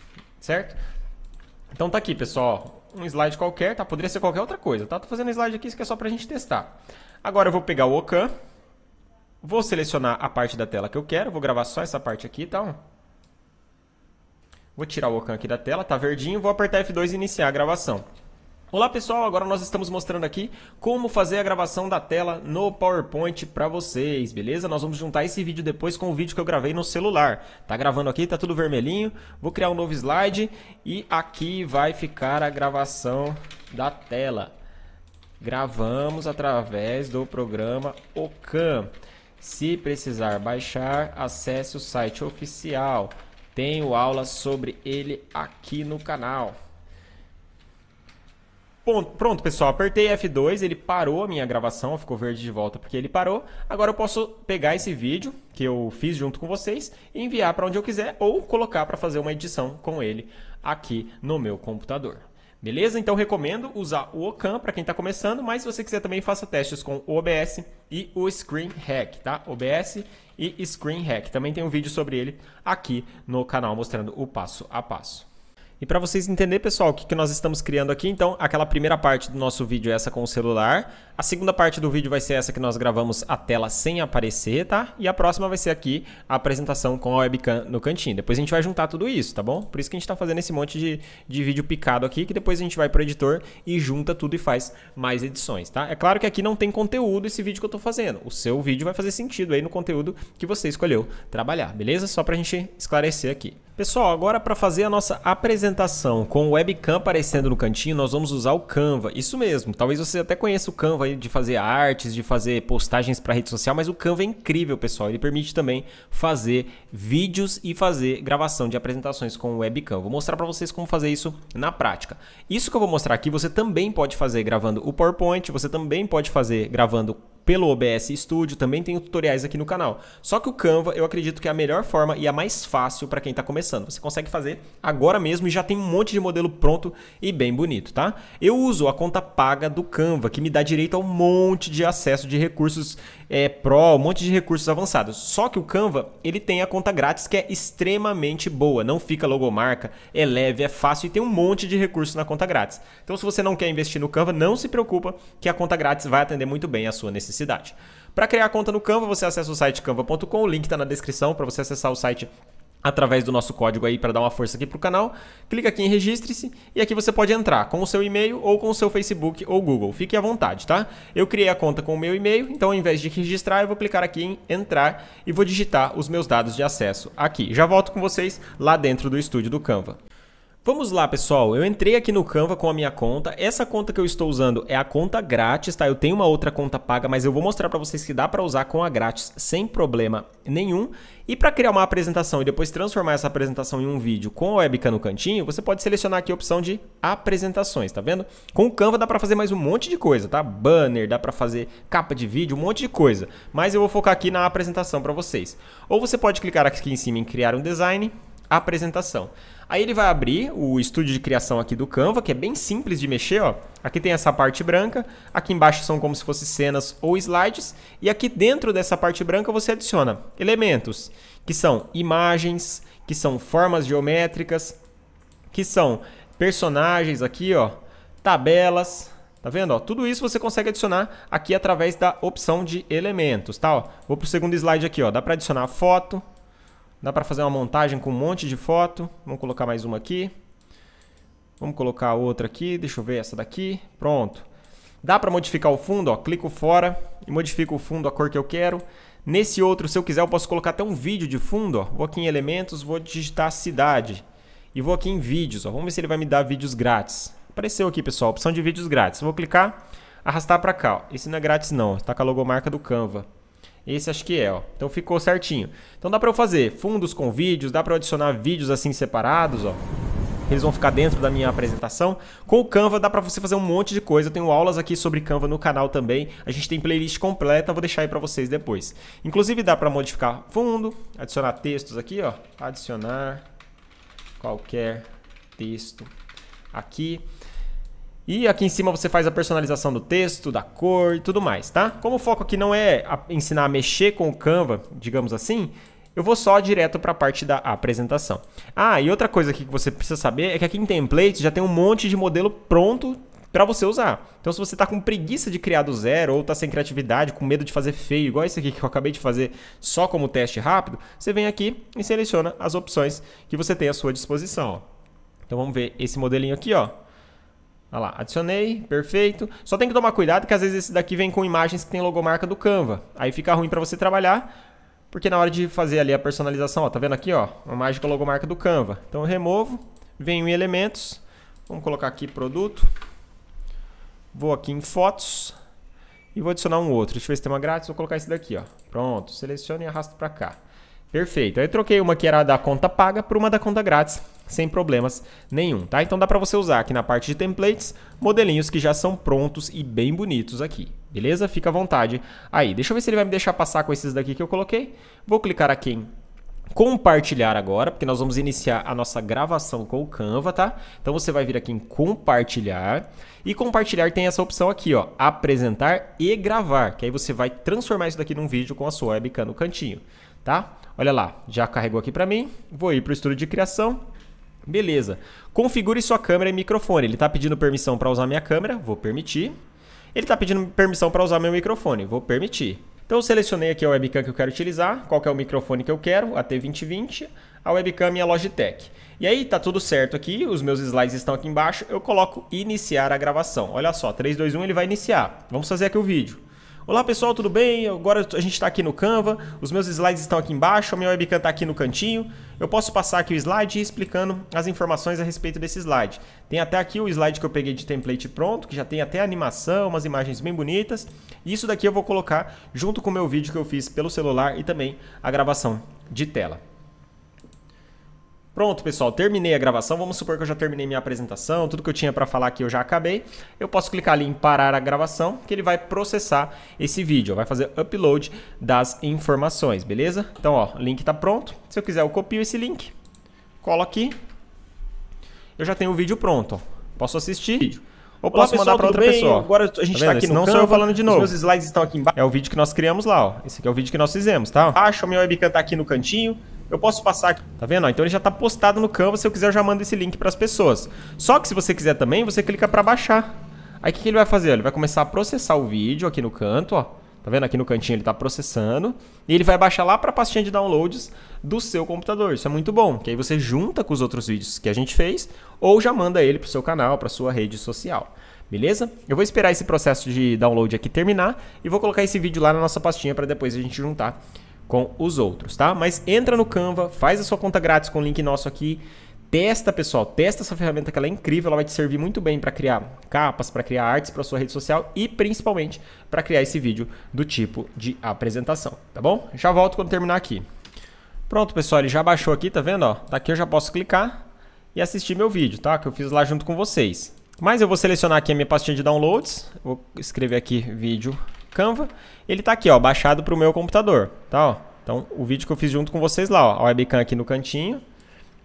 certo? Então tá aqui, pessoal, um slide qualquer, tá? Poderia ser qualquer outra coisa, tá? Tô fazendo um slide aqui, isso aqui é só pra gente testar. Agora eu vou pegar o Ocan, vou selecionar a parte da tela que eu quero, vou gravar só essa parte aqui, tá? Vou tirar o Ocan aqui da tela, tá verdinho, vou apertar F2 e iniciar a gravação. Olá pessoal, agora nós estamos mostrando aqui como fazer a gravação da tela no PowerPoint para vocês, beleza? Nós vamos juntar esse vídeo depois com o vídeo que eu gravei no celular. Tá gravando aqui, tá tudo vermelhinho. Vou criar um novo slide e aqui vai ficar a gravação da tela. Gravamos através do programa Ocam. Se precisar baixar, acesse o site oficial. Tenho aula sobre ele aqui no canal. Ponto. Pronto, pessoal. Apertei F2, ele parou a minha gravação, ficou verde de volta porque ele parou. Agora eu posso pegar esse vídeo que eu fiz junto com vocês, enviar para onde eu quiser ou colocar para fazer uma edição com ele aqui no meu computador. Beleza? Então recomendo usar o Ocam para quem está começando, mas se você quiser também faça testes com o OBS e o Screen Hack, tá? OBS e Screen Hack. Também tem um vídeo sobre ele aqui no canal mostrando o passo a passo. E para vocês entenderem, pessoal, o que, que nós estamos criando aqui, então, aquela primeira parte do nosso vídeo é essa com o celular. A segunda parte do vídeo vai ser essa que nós gravamos a tela sem aparecer, tá? E a próxima vai ser aqui a apresentação com a webcam no cantinho. Depois a gente vai juntar tudo isso, tá bom? Por isso que a gente tá fazendo esse monte de, de vídeo picado aqui, que depois a gente vai pro editor e junta tudo e faz mais edições, tá? É claro que aqui não tem conteúdo esse vídeo que eu tô fazendo. O seu vídeo vai fazer sentido aí no conteúdo que você escolheu trabalhar, beleza? Só pra gente esclarecer aqui. Pessoal, agora para fazer a nossa apresentação com o webcam aparecendo no cantinho, nós vamos usar o Canva. Isso mesmo, talvez você até conheça o Canva de fazer artes, de fazer postagens para rede social, mas o Canva é incrível, pessoal. Ele permite também fazer vídeos e fazer gravação de apresentações com webcam. Vou mostrar para vocês como fazer isso na prática. Isso que eu vou mostrar aqui, você também pode fazer gravando o PowerPoint, você também pode fazer gravando pelo OBS Studio, também tenho tutoriais aqui no canal. Só que o Canva, eu acredito que é a melhor forma e a mais fácil para quem está começando. Você consegue fazer agora mesmo e já tem um monte de modelo pronto e bem bonito, tá? Eu uso a conta paga do Canva, que me dá direito um monte de acesso de recursos é, Pro, um monte de recursos avançados. Só que o Canva, ele tem a conta grátis que é extremamente boa, não fica logomarca, é leve, é fácil e tem um monte de recursos na conta grátis. Então se você não quer investir no Canva, não se preocupa que a conta grátis vai atender muito bem a sua necessidade. Para criar a conta no Canva, você acessa o site canva.com, o link está na descrição para você acessar o site através do nosso código aí para dar uma força aqui para o canal. Clica aqui em registre-se e aqui você pode entrar com o seu e-mail ou com o seu Facebook ou Google. Fique à vontade, tá? Eu criei a conta com o meu e-mail, então ao invés de registrar, eu vou clicar aqui em entrar e vou digitar os meus dados de acesso aqui. Já volto com vocês lá dentro do estúdio do Canva. Vamos lá, pessoal. Eu entrei aqui no Canva com a minha conta. Essa conta que eu estou usando é a conta grátis, tá? Eu tenho uma outra conta paga, mas eu vou mostrar para vocês que dá para usar com a grátis sem problema nenhum. E para criar uma apresentação e depois transformar essa apresentação em um vídeo com a webcam no cantinho, você pode selecionar aqui a opção de apresentações, tá vendo? Com o Canva dá para fazer mais um monte de coisa, tá? Banner, dá para fazer capa de vídeo, um monte de coisa. Mas eu vou focar aqui na apresentação para vocês. Ou você pode clicar aqui em cima em criar um design, apresentação. Aí ele vai abrir o estúdio de criação aqui do Canva, que é bem simples de mexer, ó. Aqui tem essa parte branca, aqui embaixo são como se fossem cenas ou slides, e aqui dentro dessa parte branca você adiciona elementos, que são imagens, que são formas geométricas, que são personagens aqui, ó, tabelas, Tá vendo? Ó, tudo isso você consegue adicionar aqui através da opção de elementos, tá? Ó, vou pro segundo slide aqui, ó. Dá para adicionar foto, Dá para fazer uma montagem com um monte de foto. Vamos colocar mais uma aqui. Vamos colocar outra aqui. Deixa eu ver essa daqui. Pronto. Dá para modificar o fundo, ó. Clico fora e modifico o fundo a cor que eu quero. Nesse outro, se eu quiser, eu posso colocar até um vídeo de fundo, ó. Vou aqui em elementos, vou digitar cidade. E vou aqui em vídeos, ó. Vamos ver se ele vai me dar vídeos grátis. Apareceu aqui, pessoal, opção de vídeos grátis. vou clicar, arrastar para cá, ó. Esse não é grátis não, está com a logomarca do Canva. Esse acho que é, ó. Então ficou certinho. Então dá para eu fazer fundos com vídeos, dá para eu adicionar vídeos assim separados, ó. Eles vão ficar dentro da minha apresentação. Com o Canva dá para você fazer um monte de coisa. Eu tenho aulas aqui sobre Canva no canal também. A gente tem playlist completa, vou deixar aí para vocês depois. Inclusive dá para modificar fundo, adicionar textos aqui, ó. Adicionar qualquer texto aqui. E aqui em cima você faz a personalização do texto, da cor e tudo mais, tá? Como o foco aqui não é a ensinar a mexer com o Canva, digamos assim, eu vou só direto para a parte da apresentação. Ah, e outra coisa aqui que você precisa saber é que aqui em template já tem um monte de modelo pronto para você usar. Então se você está com preguiça de criar do zero ou está sem criatividade, com medo de fazer feio, igual esse aqui que eu acabei de fazer só como teste rápido, você vem aqui e seleciona as opções que você tem à sua disposição. Ó. Então vamos ver esse modelinho aqui, ó. Olha lá, adicionei, perfeito. Só tem que tomar cuidado que às vezes esse daqui vem com imagens que tem logomarca do Canva. Aí fica ruim para você trabalhar, porque na hora de fazer ali a personalização, ó, tá vendo aqui, ó, uma mágica logomarca do Canva. Então eu removo, venho em elementos, vamos colocar aqui produto. Vou aqui em fotos e vou adicionar um outro. Deixa eu ver se tem uma grátis, vou colocar esse daqui, ó. Pronto, seleciono e arrasto para cá. Perfeito. Aí eu troquei uma que era da conta paga por uma da conta grátis sem problemas nenhum, tá? Então dá para você usar aqui na parte de templates, modelinhos que já são prontos e bem bonitos aqui, beleza? Fica à vontade aí. Deixa eu ver se ele vai me deixar passar com esses daqui que eu coloquei. Vou clicar aqui em compartilhar agora, porque nós vamos iniciar a nossa gravação com o Canva, tá? Então você vai vir aqui em compartilhar e compartilhar tem essa opção aqui, ó, apresentar e gravar, que aí você vai transformar isso daqui num vídeo com a sua webcam no cantinho, tá? Olha lá, já carregou aqui para mim. Vou ir para o estúdio de criação. Beleza. Configure sua câmera e microfone. Ele está pedindo permissão para usar minha câmera, vou permitir. Ele está pedindo permissão para usar meu microfone, vou permitir. Então selecionei aqui a webcam que eu quero utilizar, qual que é o microfone que eu quero, a T2020, a webcam e a Logitech. E aí tá tudo certo aqui, os meus slides estão aqui embaixo, eu coloco iniciar a gravação. Olha só, 3, 2, 1, ele vai iniciar. Vamos fazer aqui o vídeo. Olá pessoal, tudo bem? Agora a gente está aqui no Canva, os meus slides estão aqui embaixo, a minha webcam está aqui no cantinho. Eu posso passar aqui o slide explicando as informações a respeito desse slide. Tem até aqui o slide que eu peguei de template pronto, que já tem até animação, umas imagens bem bonitas. E isso daqui eu vou colocar junto com o meu vídeo que eu fiz pelo celular e também a gravação de tela. Pronto, pessoal, terminei a gravação. Vamos supor que eu já terminei minha apresentação, tudo que eu tinha para falar aqui eu já acabei. Eu posso clicar ali em parar a gravação, que ele vai processar esse vídeo, vai fazer upload das informações, beleza? Então, ó, o link está pronto. Se eu quiser, eu copio esse link, colo aqui. Eu já tenho o vídeo pronto, ó. Posso assistir. Vídeo. Ou posso mandar para outra bem? pessoa. Agora a gente está tá, tá aqui no Não sou eu falando de novo. Os meus slides estão aqui embaixo. É o vídeo que nós criamos lá, ó. Esse aqui é o vídeo que nós fizemos, tá? Acha o meu webcam tá aqui no cantinho. Eu posso passar aqui. Tá vendo? Então ele já tá postado no Canva. Se eu quiser, eu já mando esse link para as pessoas. Só que se você quiser também, você clica para baixar. Aí o que, que, ele vai fazer? Ele vai começar a processar o vídeo aqui no canto, ó. Tá vendo? Aqui no cantinho ele tá processando. E ele vai baixar lá para a pastinha de downloads do seu computador. Isso é muito bom, que aí você junta com os outros vídeos que a gente fez ou já manda ele pro seu canal, pra sua rede social. Beleza? Eu vou esperar esse processo de download aqui terminar e vou colocar esse vídeo lá na nossa pastinha para depois a gente juntar com os outros, tá? Mas entra no Canva, faz a sua conta grátis com o link nosso aqui. Testa, pessoal, testa essa ferramenta que ela é incrível, ela vai te servir muito bem para criar capas, para criar artes para sua rede social e principalmente para criar esse vídeo do tipo de apresentação, tá bom? Já volto quando terminar aqui. Pronto, pessoal, ele já baixou aqui, tá vendo? Ó, daqui eu já posso clicar e assistir meu vídeo, tá? Que eu fiz lá junto com vocês. Mas eu vou selecionar aqui a minha pastinha de downloads, vou escrever aqui vídeo Canva, ele está aqui, ó, baixado para o meu computador, tá? Ó. Então, o vídeo que eu fiz junto com vocês lá, ó, a webcam aqui no cantinho,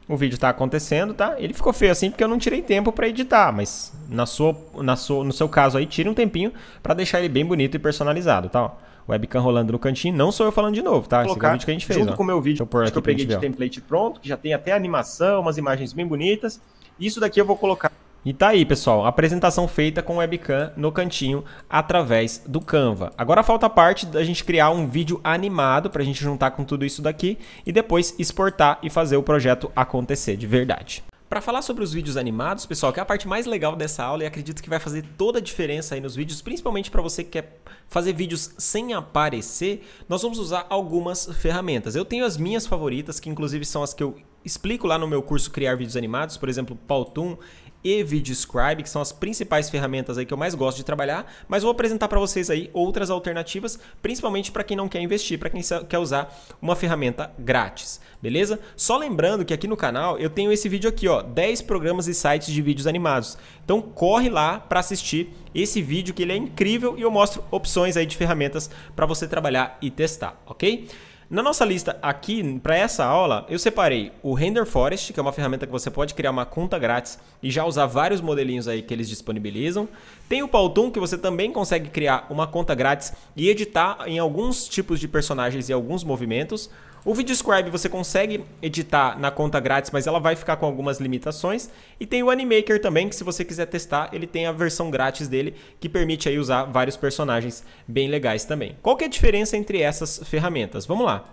o vídeo está acontecendo, tá? Ele ficou feio assim porque eu não tirei tempo para editar, mas na sua, na sua, no seu caso aí, tira um tempinho para deixar ele bem bonito e personalizado, tá? Ó. Webcam rolando no cantinho, não sou eu falando de novo, tá? Colocar Esse é o vídeo que a gente fez. Junto ó. com o meu vídeo que eu peguei de template pronto, que já tem até animação, umas imagens bem bonitas. Isso daqui eu vou colocar e tá aí, pessoal, apresentação feita com webcam no cantinho através do Canva. Agora falta a parte da gente criar um vídeo animado para a gente juntar com tudo isso daqui e depois exportar e fazer o projeto acontecer de verdade. Para falar sobre os vídeos animados, pessoal, que é a parte mais legal dessa aula e acredito que vai fazer toda a diferença aí nos vídeos, principalmente para você que quer fazer vídeos sem aparecer, nós vamos usar algumas ferramentas. Eu tenho as minhas favoritas, que inclusive são as que eu explico lá no meu curso Criar Vídeos Animados, por exemplo, Paltoon, e VideoScribe, que são as principais ferramentas aí que eu mais gosto de trabalhar, mas vou apresentar para vocês aí outras alternativas, principalmente para quem não quer investir, para quem quer usar uma ferramenta grátis, beleza? Só lembrando que aqui no canal eu tenho esse vídeo aqui, ó, 10 programas e sites de vídeos animados. Então corre lá para assistir esse vídeo que ele é incrível e eu mostro opções aí de ferramentas para você trabalhar e testar, OK? Na nossa lista aqui, para essa aula, eu separei o Render Forest, que é uma ferramenta que você pode criar uma conta grátis e já usar vários modelinhos aí que eles disponibilizam. Tem o Paltoon, que você também consegue criar uma conta grátis e editar em alguns tipos de personagens e alguns movimentos. O VideoScribe você consegue editar na conta grátis, mas ela vai ficar com algumas limitações. E tem o Animaker também, que se você quiser testar, ele tem a versão grátis dele, que permite aí usar vários personagens bem legais também. Qual que é a diferença entre essas ferramentas? Vamos lá.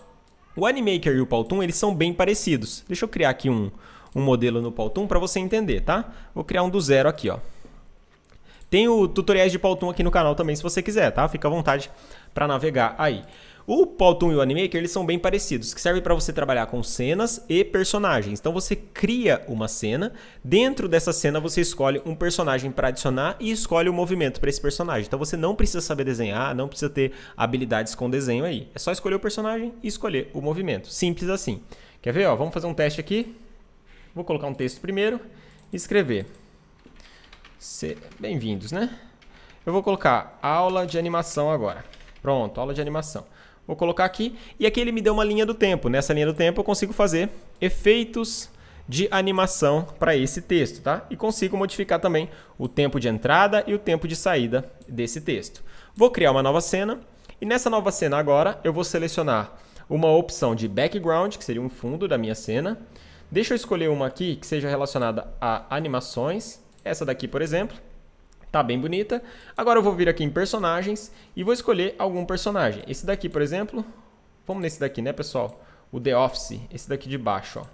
O Animaker e o Paltoon, eles são bem parecidos. Deixa eu criar aqui um, um modelo no Paltoon para você entender, tá? Vou criar um do zero aqui, ó. Tem o tutoriais de Paltoon aqui no canal também, se você quiser, tá? Fica à vontade para navegar aí. O Powtoon e o Animaker, eles são bem parecidos, que serve para você trabalhar com cenas e personagens. Então você cria uma cena, dentro dessa cena você escolhe um personagem para adicionar e escolhe o um movimento para esse personagem. Então você não precisa saber desenhar, não precisa ter habilidades com desenho aí. É só escolher o personagem e escolher o movimento. Simples assim. Quer ver? Ó, vamos fazer um teste aqui. Vou colocar um texto primeiro e escrever. Se... Bem-vindos, né? Eu vou colocar aula de animação agora. Pronto, aula de animação. Vou colocar aqui. E aqui ele me deu uma linha do tempo. Nessa linha do tempo eu consigo fazer efeitos de animação para esse texto, tá? E consigo modificar também o tempo de entrada e o tempo de saída desse texto. Vou criar uma nova cena e nessa nova cena agora eu vou selecionar uma opção de background, que seria um fundo da minha cena. Deixa eu escolher uma aqui que seja relacionada a animações, essa daqui, por exemplo. Tá bem bonita. Agora eu vou vir aqui em personagens e vou escolher algum personagem. Esse daqui, por exemplo. Vamos nesse daqui, né, pessoal? O The Office, esse daqui de baixo, ó.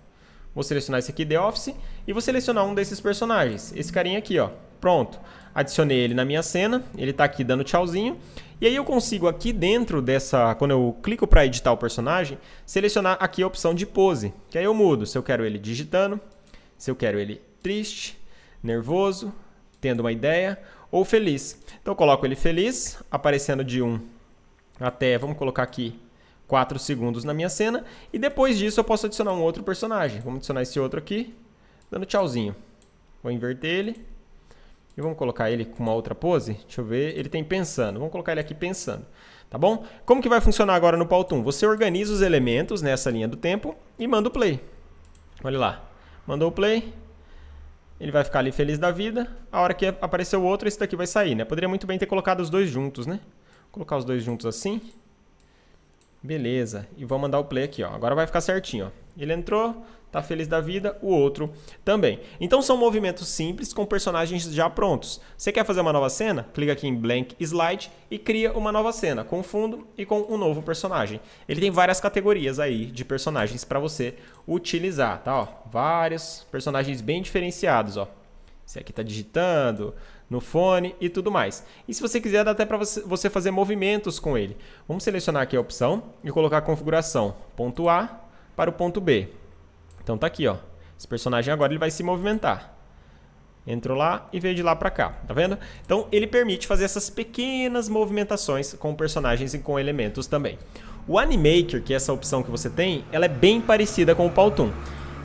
Vou selecionar esse aqui, The Office, e vou selecionar um desses personagens. Esse carinha aqui, ó. Pronto. Adicionei ele na minha cena, ele tá aqui dando tchauzinho. E aí eu consigo aqui dentro dessa, quando eu clico para editar o personagem, selecionar aqui a opção de pose, que aí eu mudo se eu quero ele digitando, se eu quero ele triste, nervoso, tendo uma ideia, ou feliz. Então eu coloco ele feliz, aparecendo de 1 até, vamos colocar aqui, 4 segundos na minha cena. E depois disso eu posso adicionar um outro personagem. Vamos adicionar esse outro aqui, dando tchauzinho. Vou inverter ele. E vamos colocar ele com uma outra pose? Deixa eu ver. Ele tem pensando. Vamos colocar ele aqui pensando. Tá bom? Como que vai funcionar agora no Paltoon? Você organiza os elementos nessa linha do tempo e manda o play. Olha lá. Mandou o play. Ele vai ficar ali feliz da vida. A hora que aparecer o outro, esse daqui vai sair, né? Poderia muito bem ter colocado os dois juntos, né? Vou colocar os dois juntos assim. Beleza. E vou mandar o play aqui, ó. Agora vai ficar certinho, ó. Ele entrou, tá feliz da vida, o outro também. Então são movimentos simples com personagens já prontos. Você quer fazer uma nova cena? Clica aqui em Blank Slide e cria uma nova cena com fundo e com um novo personagem. Ele tem várias categorias aí de personagens para você utilizar, tá? Ó, vários personagens bem diferenciados, ó. Esse aqui tá digitando, no fone e tudo mais. E se você quiser, dá até para você fazer movimentos com ele. Vamos selecionar aqui a opção e colocar configuração ponto A para o ponto B. Então tá aqui, ó. Esse personagem agora ele vai se movimentar. Entrou lá e veio de lá para cá, tá vendo? Então ele permite fazer essas pequenas movimentações com personagens e com elementos também. O Animaker, que é essa opção que você tem, ela é bem parecida com o Paltoon.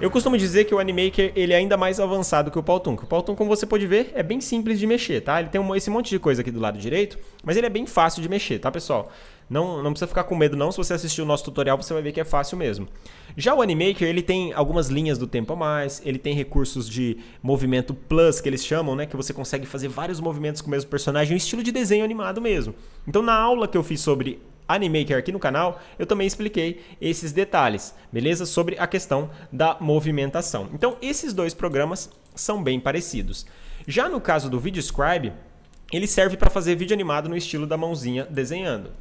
Eu costumo dizer que o Animaker ele é ainda mais avançado que o Paltoon. Que o Paltoon, como você pode ver, é bem simples de mexer, tá? Ele tem esse monte de coisa aqui do lado direito, mas ele é bem fácil de mexer, tá, pessoal? Não, não precisa ficar com medo não, se você assistir o nosso tutorial você vai ver que é fácil mesmo. Já o Animaker, ele tem algumas linhas do tempo a mais, ele tem recursos de movimento plus, que eles chamam, né? Que você consegue fazer vários movimentos com o mesmo personagem, um estilo de desenho animado mesmo. Então na aula que eu fiz sobre Animaker aqui no canal, eu também expliquei esses detalhes, beleza? Sobre a questão da movimentação. Então, esses dois programas são bem parecidos. Já no caso do VideoScribe, ele serve para fazer vídeo animado no estilo da mãozinha desenhando.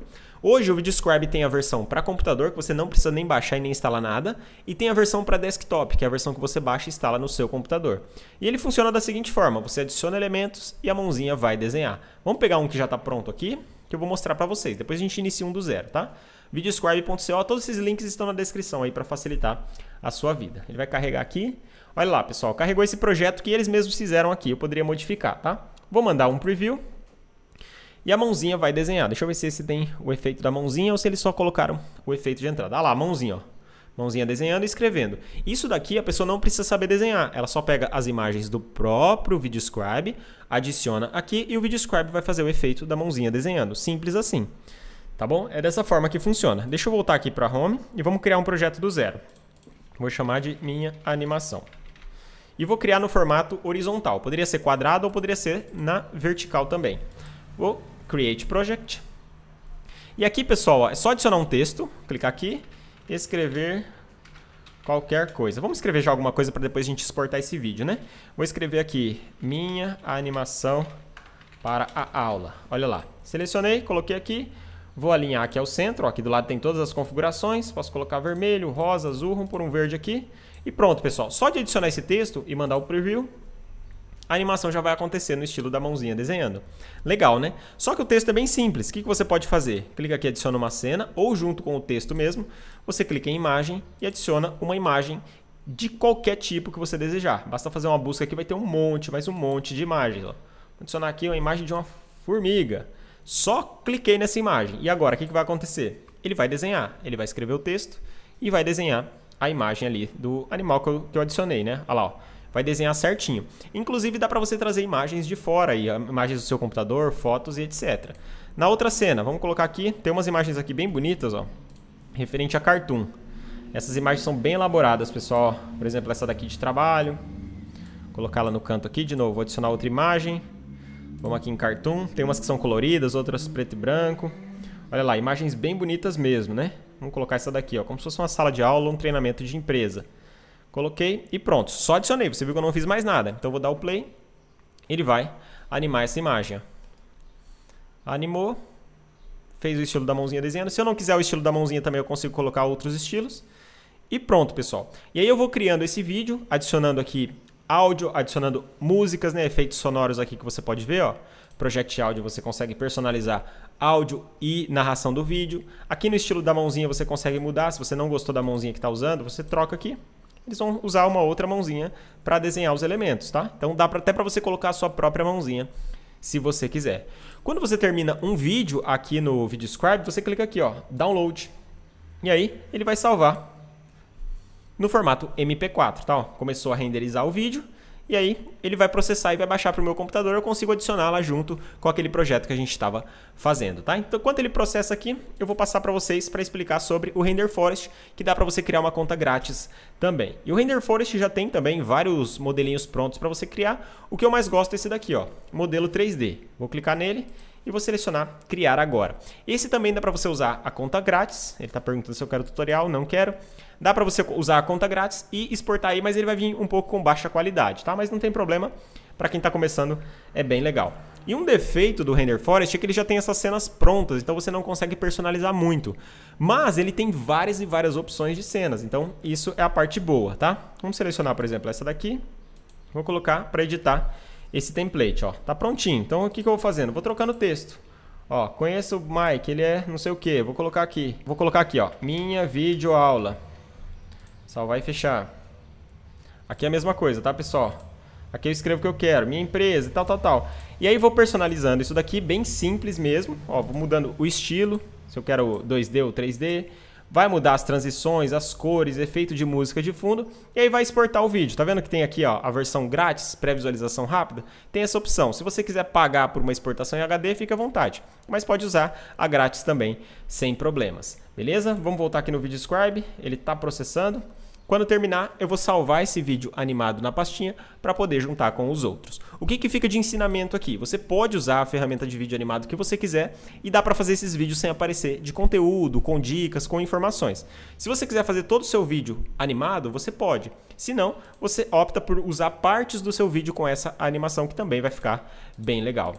Hoje o VideoScribe tem a versão para computador, que você não precisa nem baixar e nem instalar nada, e tem a versão para desktop, que é a versão que você baixa e instala no seu computador. E ele funciona da seguinte forma: você adiciona elementos e a mãozinha vai desenhar. Vamos pegar um que já está pronto aqui, que eu vou mostrar para vocês. Depois a gente inicia um do zero, tá? videoscribe.co, todos esses links estão na descrição aí para facilitar a sua vida. Ele vai carregar aqui. Olha lá, pessoal, carregou esse projeto que eles mesmos fizeram aqui, eu poderia modificar, tá? Vou mandar um preview. E a mãozinha vai desenhar. Deixa eu ver se esse tem o efeito da mãozinha ou se eles só colocaram o efeito de entrada. Ah lá, mãozinha, ó. Mãozinha desenhando e escrevendo. Isso daqui a pessoa não precisa saber desenhar. Ela só pega as imagens do próprio VideoScribe, adiciona aqui e o VideoScribe vai fazer o efeito da mãozinha desenhando. Simples assim. Tá bom? É dessa forma que funciona. Deixa eu voltar aqui para Home e vamos criar um projeto do zero. Vou chamar de minha animação. E vou criar no formato horizontal. Poderia ser quadrado ou poderia ser na vertical também. Vou Create Project. E aqui, pessoal, ó, é só adicionar um texto, clicar aqui, escrever qualquer coisa. Vamos escrever já alguma coisa para depois a gente exportar esse vídeo, né? Vou escrever aqui minha animação para a aula. Olha lá, selecionei, coloquei aqui, vou alinhar aqui ao centro, ó, aqui do lado tem todas as configurações, posso colocar vermelho, rosa, azul, um por um verde aqui. E pronto, pessoal, só de adicionar esse texto e mandar o preview, a animação já vai acontecer no estilo da mãozinha desenhando. Legal, né? Só que o texto é bem simples. O que você pode fazer? Clica aqui adiciona uma cena ou junto com o texto mesmo, você clica em imagem e adiciona uma imagem de qualquer tipo que você desejar. Basta fazer uma busca aqui, vai ter um monte, mais um monte de imagens. Ó. Vou adicionar aqui uma imagem de uma formiga. Só cliquei nessa imagem. E agora, o que, vai acontecer? Ele vai desenhar. Ele vai escrever o texto e vai desenhar a imagem ali do animal que eu, que eu adicionei, né? Olha lá, ó vai desenhar certinho. Inclusive dá para você trazer imagens de fora aí, imagens do seu computador, fotos e etc. Na outra cena, vamos colocar aqui, tem umas imagens aqui bem bonitas, ó, referente a cartoon. Essas imagens são bem elaboradas, pessoal. Por exemplo, essa daqui de trabalho. Colocar ela no canto aqui de novo, vou adicionar outra imagem. Vamos aqui em cartoon, tem umas que são coloridas, outras preto e branco. Olha lá, imagens bem bonitas mesmo, né? Vamos colocar essa daqui, ó, como se fosse uma sala de aula ou um treinamento de empresa. Coloquei e pronto, só adicionei. Você viu que eu não fiz mais nada. Então eu vou dar o play. Ele vai animar essa imagem. Animou. Fez o estilo da mãozinha desenhando. Se eu não quiser o estilo da mãozinha também, eu consigo colocar outros estilos. E pronto, pessoal. E aí eu vou criando esse vídeo, adicionando aqui áudio, adicionando músicas, né, efeitos sonoros aqui que você pode ver, ó. Project Audio você consegue personalizar áudio e narração do vídeo. Aqui no estilo da mãozinha você consegue mudar, se você não gostou da mãozinha que está usando, você troca aqui eles vão usar uma outra mãozinha para desenhar os elementos, tá? Então dá pra, até para você colocar a sua própria mãozinha, se você quiser. Quando você termina um vídeo aqui no VideoScribe, você clica aqui, ó, download. E aí ele vai salvar no formato MP4, tá? Ó, começou a renderizar o vídeo e aí ele vai processar e vai baixar para o meu computador, eu consigo adicioná-la junto com aquele projeto que a gente estava fazendo, tá? Então, enquanto ele processa aqui, eu vou passar para vocês para explicar sobre o Render Forest, que dá para você criar uma conta grátis também. E o Render Forest já tem também vários modelinhos prontos para você criar. O que eu mais gosto é esse daqui, ó, modelo 3D. Vou clicar nele e vou selecionar criar agora. Esse também dá para você usar a conta grátis, ele está perguntando se eu quero tutorial, não quero. Dá para você usar a conta grátis e exportar aí, mas ele vai vir um pouco com baixa qualidade, tá? Mas não tem problema, para quem está começando é bem legal. E um defeito do Render Forest é que ele já tem essas cenas prontas, então você não consegue personalizar muito. Mas ele tem várias e várias opções de cenas, então isso é a parte boa, tá? Vamos selecionar, por exemplo, essa daqui. Vou colocar para editar esse template, ó. Tá prontinho. Então, o que, que eu vou fazendo? Vou trocando o texto. Ó, conheço o Mike, ele é não sei o que. Vou colocar aqui. Vou colocar aqui, ó. Minha videoaula. Salvar e fechar. Aqui é a mesma coisa, tá, pessoal? Aqui eu escrevo o que eu quero, minha empresa e tal, tal, tal. E aí vou personalizando isso daqui, bem simples mesmo. Ó, vou mudando o estilo, se eu quero 2D ou 3D vai mudar as transições, as cores, efeito de música de fundo e aí vai exportar o vídeo. Tá vendo que tem aqui ó, a versão grátis, pré-visualização rápida? Tem essa opção. Se você quiser pagar por uma exportação em HD, fica à vontade, mas pode usar a grátis também sem problemas. Beleza? Vamos voltar aqui no VideoScribe. ele está processando. Quando terminar, eu vou salvar esse vídeo animado na pastinha para poder juntar com os outros. O que, que fica de ensinamento aqui? Você pode usar a ferramenta de vídeo animado que você quiser e dá para fazer esses vídeos sem aparecer de conteúdo, com dicas, com informações. Se você quiser fazer todo o seu vídeo animado, você pode. Se não, você opta por usar partes do seu vídeo com essa animação que também vai ficar bem legal.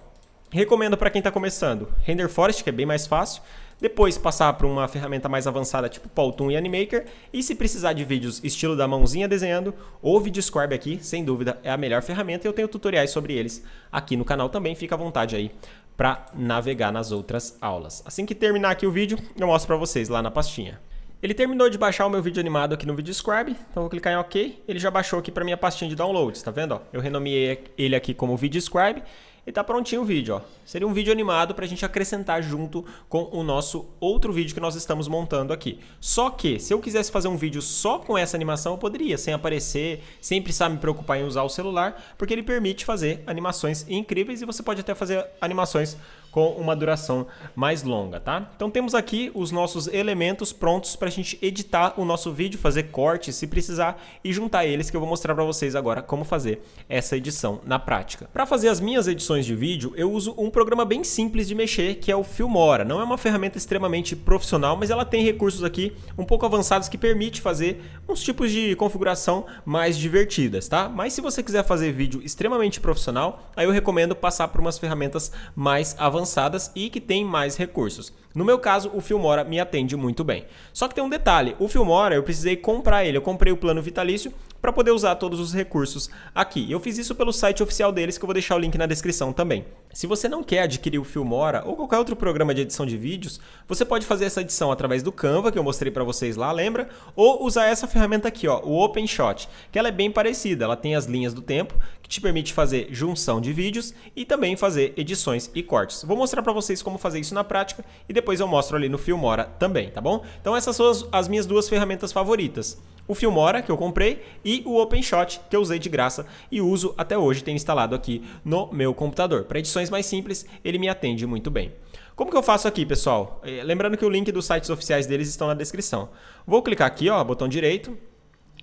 Recomendo para quem está começando Render Forest, que é bem mais fácil. Depois passar para uma ferramenta mais avançada tipo Powtoon e Animaker. E se precisar de vídeos estilo da mãozinha desenhando, o VidScribe aqui, sem dúvida, é a melhor ferramenta. Eu tenho tutoriais sobre eles aqui no canal também. Fica à vontade aí para navegar nas outras aulas. Assim que terminar aqui o vídeo, eu mostro para vocês lá na pastinha. Ele terminou de baixar o meu vídeo animado aqui no VidScribe, então vou clicar em OK. Ele já baixou aqui para minha pastinha de downloads, tá vendo? Eu renomeei ele aqui como VidScribe e tá prontinho o vídeo, ó. Seria um vídeo animado para a gente acrescentar junto com o nosso outro vídeo que nós estamos montando aqui. Só que, se eu quisesse fazer um vídeo só com essa animação, eu poderia, sem aparecer, sem precisar me preocupar em usar o celular, porque ele permite fazer animações incríveis e você pode até fazer animações com uma duração mais longa, tá? Então temos aqui os nossos elementos prontos para a gente editar o nosso vídeo, fazer cortes se precisar e juntar eles que eu vou mostrar para vocês agora como fazer essa edição na prática. Para fazer as minhas edições de vídeo, eu uso um programa bem simples de mexer que é o Filmora. Não é uma ferramenta extremamente profissional, mas ela tem recursos aqui um pouco avançados que permite fazer uns tipos de configuração mais divertidas, tá? Mas se você quiser fazer vídeo extremamente profissional, aí eu recomendo passar por umas ferramentas mais avançadas avançadas e que têm mais recursos. No meu caso, o Filmora me atende muito bem. Só que tem um detalhe, o Filmora eu precisei comprar ele, eu comprei o plano vitalício para poder usar todos os recursos aqui. Eu fiz isso pelo site oficial deles, que eu vou deixar o link na descrição também. Se você não quer adquirir o Filmora ou qualquer outro programa de edição de vídeos, você pode fazer essa edição através do Canva, que eu mostrei para vocês lá, lembra? Ou usar essa ferramenta aqui, ó, o OpenShot, que ela é bem parecida, ela tem as linhas do tempo, que te permite fazer junção de vídeos e também fazer edições e cortes. Vou mostrar para vocês como fazer isso na prática e depois depois eu mostro ali no Filmora também, tá bom? Então essas são as, as minhas duas ferramentas favoritas. O Filmora, que eu comprei, e o OpenShot, que eu usei de graça e uso até hoje, tem instalado aqui no meu computador. Para edições mais simples, ele me atende muito bem. Como que eu faço aqui, pessoal? É, lembrando que o link dos sites oficiais deles estão na descrição. Vou clicar aqui, ó, botão direito,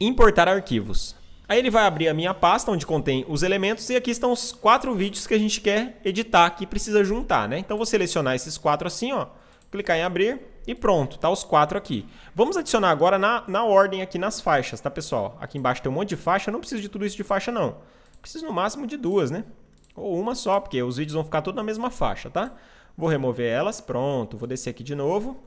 importar arquivos. Aí ele vai abrir a minha pasta onde contém os elementos e aqui estão os quatro vídeos que a gente quer editar, que precisa juntar, né? Então vou selecionar esses quatro assim, ó clicar em abrir e pronto, tá os quatro aqui. Vamos adicionar agora na, na ordem aqui nas faixas, tá pessoal? Aqui embaixo tem um monte de faixa, eu não preciso de tudo isso de faixa não. Preciso no máximo de duas, né? Ou uma só, porque os vídeos vão ficar todos na mesma faixa, tá? Vou remover elas, pronto, vou descer aqui de novo.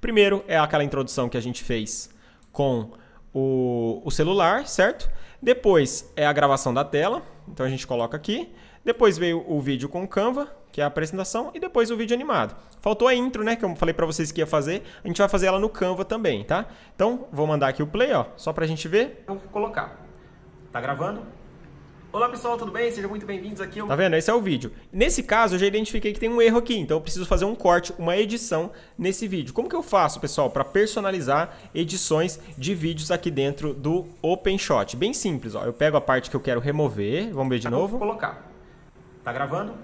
Primeiro é aquela introdução que a gente fez com o, o celular, certo? Depois é a gravação da tela, então a gente coloca aqui. Depois veio o vídeo com Canva, que é a apresentação, e depois o vídeo animado. Faltou a intro, né, que eu falei para vocês que ia fazer. A gente vai fazer ela no Canva também, tá? Então, vou mandar aqui o play, ó, só pra gente ver. Vou colocar. Tá gravando? Olá pessoal, tudo bem? Sejam muito bem-vindos aqui. Ao... Tá vendo? Esse é o vídeo. Nesse caso, eu já identifiquei que tem um erro aqui, então eu preciso fazer um corte, uma edição nesse vídeo. Como que eu faço, pessoal, para personalizar edições de vídeos aqui dentro do OpenShot? Bem simples, ó. Eu pego a parte que eu quero remover, vamos ver de tá novo. Vou colocar. Tá gravando?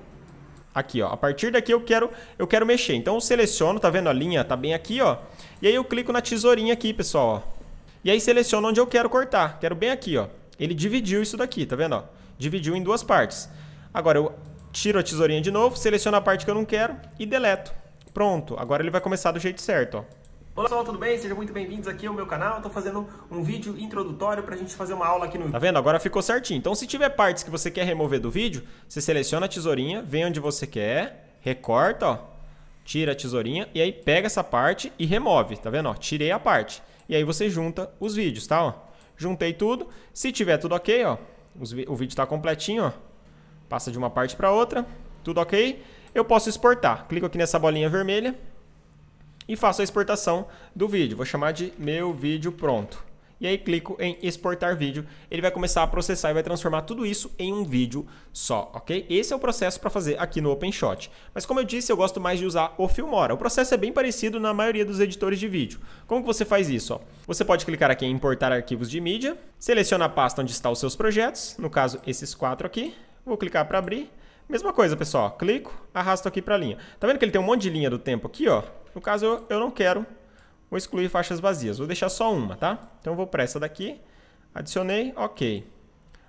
Aqui, ó. A partir daqui eu quero, eu quero mexer. Então eu seleciono, tá vendo a linha? Tá bem aqui, ó. E aí eu clico na tesourinha aqui, pessoal, ó. E aí seleciono onde eu quero cortar. Quero bem aqui, ó. Ele dividiu isso daqui, tá vendo, ó? Dividiu em duas partes. Agora eu tiro a tesourinha de novo, seleciono a parte que eu não quero e deleto. Pronto, agora ele vai começar do jeito certo, ó. Olá pessoal, tudo bem? Sejam muito bem-vindos aqui ao meu canal. Estou fazendo um vídeo introdutório para a gente fazer uma aula aqui no... Tá vendo? Agora ficou certinho. Então se tiver partes que você quer remover do vídeo, você seleciona a tesourinha, vem onde você quer, recorta, ó, tira a tesourinha e aí pega essa parte e remove, tá vendo? Ó, tirei a parte. E aí você junta os vídeos, tá? Ó, juntei tudo. Se tiver tudo ok, ó, o vídeo está completinho, ó. Passa de uma parte para outra, tudo ok. Eu posso exportar. Clico aqui nessa bolinha vermelha, e faço a exportação do vídeo. Vou chamar de meu vídeo pronto. E aí clico em exportar vídeo, ele vai começar a processar e vai transformar tudo isso em um vídeo só, ok? Esse é o processo para fazer aqui no OpenShot. Mas como eu disse, eu gosto mais de usar o Filmora. O processo é bem parecido na maioria dos editores de vídeo. Como que você faz isso? Ó? Você pode clicar aqui em importar arquivos de mídia, seleciona a pasta onde estão os seus projetos, no caso esses quatro aqui, vou clicar para abrir. Mesma coisa, pessoal. Clico, arrasto aqui para a linha. Tá vendo que ele tem um monte de linha do tempo aqui, ó? No caso, eu, eu não quero, vou excluir faixas vazias, vou deixar só uma, tá? Então eu vou para essa daqui, adicionei, ok.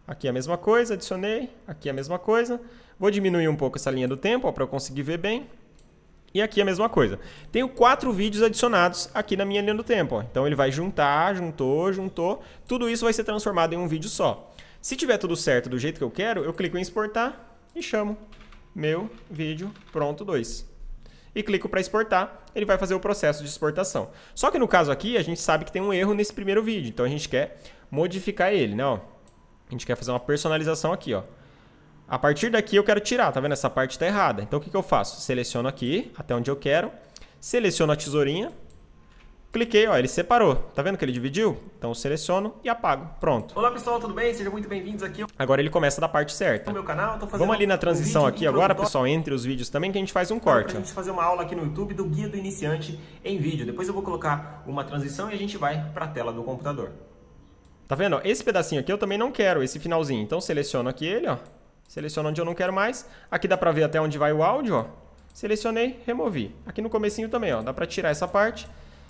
Aqui é a mesma coisa, adicionei, aqui é a mesma coisa. Vou diminuir um pouco essa linha do tempo para eu conseguir ver bem. E aqui é a mesma coisa. Tenho quatro vídeos adicionados aqui na minha linha do tempo. Ó. Então ele vai juntar, juntou, juntou. Tudo isso vai ser transformado em um vídeo só. Se tiver tudo certo do jeito que eu quero, eu clico em exportar e chamo meu vídeo pronto 2 e clico para exportar, ele vai fazer o processo de exportação. Só que no caso aqui, a gente sabe que tem um erro nesse primeiro vídeo, então a gente quer modificar ele, né? Ó, a gente quer fazer uma personalização aqui, ó. A partir daqui eu quero tirar, tá vendo? Essa parte está errada. Então o que, que eu faço? Seleciono aqui, até onde eu quero, seleciono a tesourinha, Cliquei, ó, ele separou. Tá vendo que ele dividiu? Então seleciono e apago. Pronto. Olá pessoal, tudo bem? Sejam muito bem-vindos aqui. Agora ele começa da parte certa. No meu canal, tô fazendo Vamos ali na transição um aqui agora, pessoal, entre os vídeos também que a gente faz um então, corte. Pra gente fazer uma aula aqui no YouTube do guia do iniciante em vídeo. Depois eu vou colocar uma transição e a gente vai para a tela do computador. Tá vendo? esse pedacinho aqui eu também não quero, esse finalzinho. Então seleciono aqui ele, ó. Seleciono onde eu não quero mais. Aqui dá para ver até onde vai o áudio, ó. Selecionei, removi. Aqui no comecinho também, ó, dá para tirar essa parte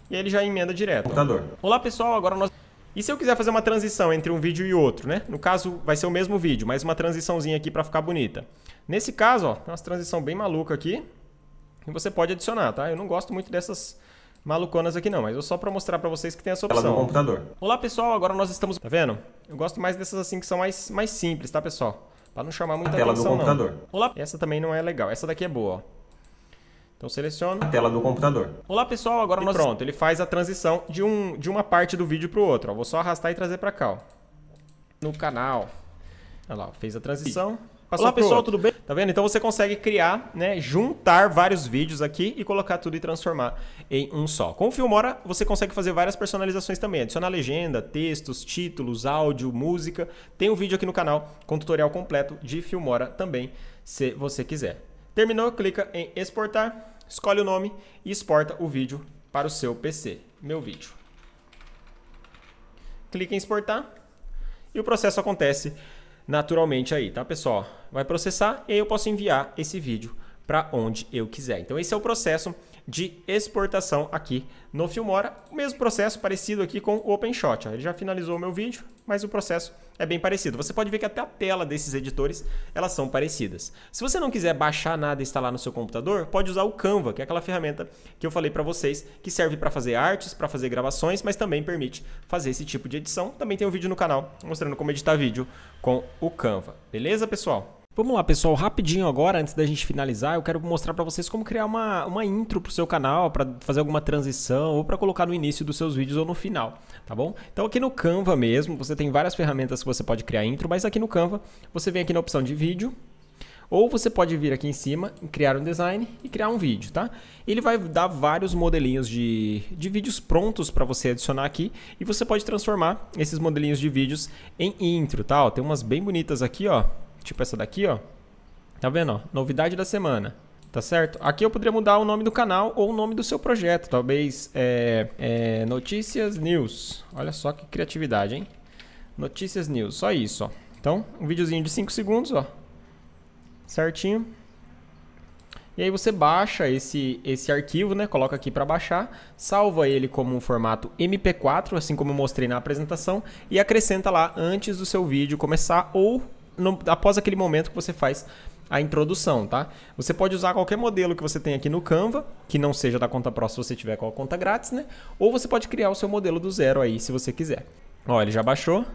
e aí ele já emenda direto. Computador. Olá pessoal, agora nós... E se eu quiser fazer uma transição entre um vídeo e outro, né? No caso, vai ser o mesmo vídeo, mas uma transiçãozinha aqui para ficar bonita. Nesse caso, ó, uma transição bem maluca aqui. E você pode adicionar, tá? Eu não gosto muito dessas maluconas aqui não, mas é só para mostrar para vocês que tem essa opção. Ela do computador. Olá pessoal, agora nós estamos... Tá vendo? Eu gosto mais dessas assim que são mais, mais simples, tá pessoal? Para não chamar muita a tela atenção, do computador. Não. Olá. Essa também não é legal, essa daqui é boa, ó. Então seleciona a tela do computador. Olá pessoal, agora e nós... pronto, ele faz a transição de, um, de uma parte do vídeo para o outro. Ó. Vou só arrastar e trazer para cá. Ó. No canal. Olha lá, fez a transição. Passou Olá pessoal, outro. tudo bem? Tá vendo? Então você consegue criar, né, juntar vários vídeos aqui e colocar tudo e transformar em um só. Com o Filmora você consegue fazer várias personalizações também, adicionar legenda, textos, títulos, áudio, música. Tem um vídeo aqui no canal com tutorial completo de Filmora também, se você quiser. Terminou, clica em exportar escolhe o nome e exporta o vídeo para o seu PC, meu vídeo. Clique em exportar e o processo acontece naturalmente aí, tá pessoal? Vai processar e aí eu posso enviar esse vídeo para onde eu quiser. Então esse é o processo de exportação aqui no Filmora. O mesmo processo parecido aqui com o OpenShot. Ele já finalizou o meu vídeo, mas o processo é bem parecido. Você pode ver que até a tela desses editores, elas são parecidas. Se você não quiser baixar nada e instalar no seu computador, pode usar o Canva, que é aquela ferramenta que eu falei para vocês, que serve para fazer artes, para fazer gravações, mas também permite fazer esse tipo de edição. Também tem um vídeo no canal mostrando como editar vídeo com o Canva. Beleza, pessoal? Vamos lá, pessoal, rapidinho agora, antes da gente finalizar, eu quero mostrar para vocês como criar uma, uma intro para o seu canal, para fazer alguma transição ou para colocar no início dos seus vídeos ou no final, tá bom? Então aqui no Canva mesmo, você tem várias ferramentas que você pode criar intro, mas aqui no Canva, você vem aqui na opção de vídeo, ou você pode vir aqui em cima, criar um design e criar um vídeo, tá? Ele vai dar vários modelinhos de, de vídeos prontos para você adicionar aqui e você pode transformar esses modelinhos de vídeos em intro, tá? Ó, tem umas bem bonitas aqui, ó. Tipo essa daqui, ó. Tá vendo, ó? Novidade da semana. Tá certo? Aqui eu poderia mudar o nome do canal ou o nome do seu projeto. Talvez é, é, Notícias News. Olha só que criatividade, hein? Notícias News. Só isso, ó. Então, um videozinho de 5 segundos, ó. Certinho. E aí você baixa esse, esse arquivo, né? Coloca aqui para baixar, salva ele como um formato MP4, assim como eu mostrei na apresentação, e acrescenta lá antes do seu vídeo começar ou no, após aquele momento que você faz a introdução, tá? Você pode usar qualquer modelo que você tem aqui no Canva, que não seja da conta Pro, se você tiver com a conta grátis, né? Ou você pode criar o seu modelo do zero aí, se você quiser. Ó, ele já baixou.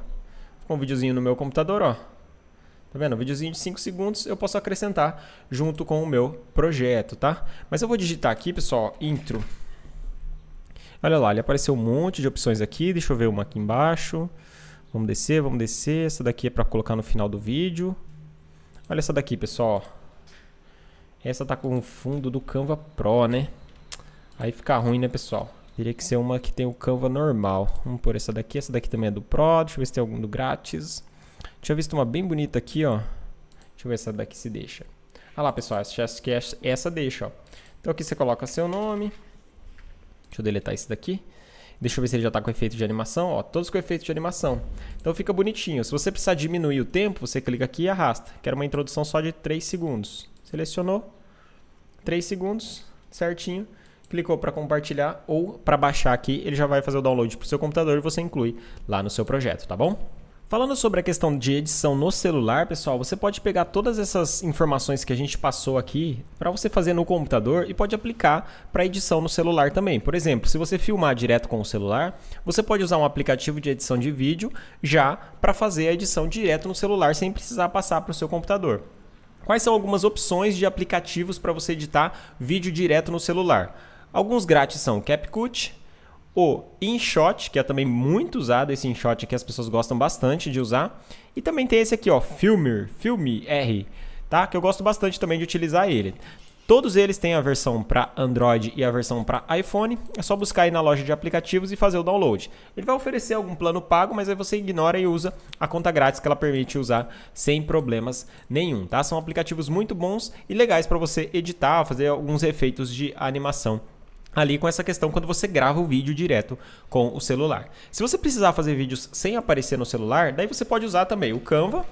Ficou um videozinho no meu computador, ó. Tá vendo? Um videozinho de 5 segundos eu posso acrescentar junto com o meu projeto, tá? Mas eu vou digitar aqui, pessoal, intro. Olha lá, ele apareceu um monte de opções aqui. Deixa eu ver uma aqui embaixo. Vamos descer, vamos descer. Essa daqui é para colocar no final do vídeo. Olha essa daqui, pessoal. Essa tá com o fundo do Canva Pro, né? Aí fica ruim, né, pessoal? Teria que ser uma que tem o Canva normal. Vamos por essa daqui. Essa daqui também é do Pro. Deixa eu ver se tem algum do grátis. Tinha visto uma bem bonita aqui, ó. Deixa eu ver se essa daqui se deixa. Ah lá, pessoal. Acho que essa deixa, ó. Então aqui você coloca seu nome. Deixa eu deletar esse daqui. Deixa eu ver se ele já está com efeito de animação. Ó, todos com efeito de animação. Então fica bonitinho. Se você precisar diminuir o tempo, você clica aqui e arrasta. Quero uma introdução só de 3 segundos. Selecionou. 3 segundos, certinho. Clicou para compartilhar ou para baixar aqui, ele já vai fazer o download para o seu computador e você inclui lá no seu projeto, tá bom? Falando sobre a questão de edição no celular, pessoal, você pode pegar todas essas informações que a gente passou aqui para você fazer no computador e pode aplicar para edição no celular também. Por exemplo, se você filmar direto com o celular, você pode usar um aplicativo de edição de vídeo já para fazer a edição direto no celular sem precisar passar para o seu computador. Quais são algumas opções de aplicativos para você editar vídeo direto no celular? Alguns grátis são CapCut, o InShot, que é também muito usado, esse InShot que as pessoas gostam bastante de usar. E também tem esse aqui, ó, Filmer, Filme R, tá? Que eu gosto bastante também de utilizar ele. Todos eles têm a versão para Android e a versão para iPhone. É só buscar aí na loja de aplicativos e fazer o download. Ele vai oferecer algum plano pago, mas aí você ignora e usa a conta grátis que ela permite usar sem problemas nenhum, tá? São aplicativos muito bons e legais para você editar, fazer alguns efeitos de animação ali com essa questão quando você grava o vídeo direto com o celular. Se você precisar fazer vídeos sem aparecer no celular, daí você pode usar também o Canva,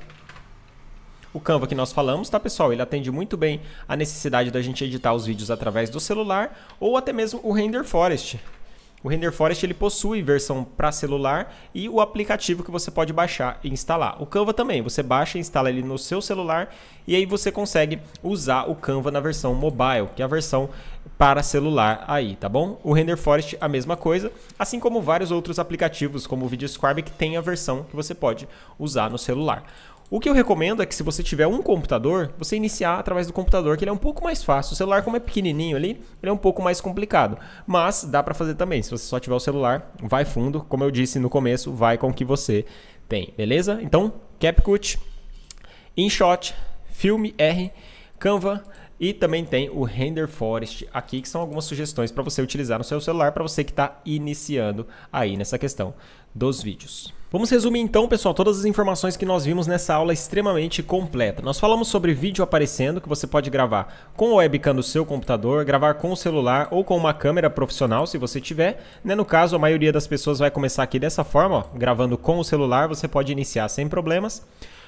o Canva que nós falamos, tá pessoal? Ele atende muito bem a necessidade da gente editar os vídeos através do celular ou até mesmo o Render Forest. O Render Forest ele possui versão para celular e o aplicativo que você pode baixar e instalar. O Canva também, você baixa e instala ele no seu celular e aí você consegue usar o Canva na versão mobile, que é a versão para celular aí, tá bom? O Render Forest a mesma coisa, assim como vários outros aplicativos como o VideoScribe que tem a versão que você pode usar no celular. O que eu recomendo é que se você tiver um computador, você iniciar através do computador, que ele é um pouco mais fácil. O celular, como é pequenininho ali, ele é um pouco mais complicado. Mas dá para fazer também. Se você só tiver o celular, vai fundo. Como eu disse no começo, vai com o que você tem, beleza? Então, CapCut, InShot, Filme R, Canva, e também tem o Render Forest aqui, que são algumas sugestões para você utilizar no seu celular para você que está iniciando aí nessa questão dos vídeos. Vamos resumir então, pessoal, todas as informações que nós vimos nessa aula extremamente completa. Nós falamos sobre vídeo aparecendo, que você pode gravar com a webcam do seu computador, gravar com o celular ou com uma câmera profissional, se você tiver. Né? No caso, a maioria das pessoas vai começar aqui dessa forma, ó, gravando com o celular, você pode iniciar sem problemas.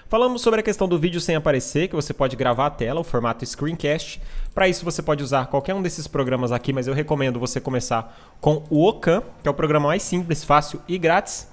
Falamos sobre a questão do vídeo sem aparecer, que você pode gravar a tela, o formato screencast. Para isso você pode usar qualquer um desses programas aqui, mas eu recomendo você começar com o Ocam, que é o programa mais simples, fácil e grátis.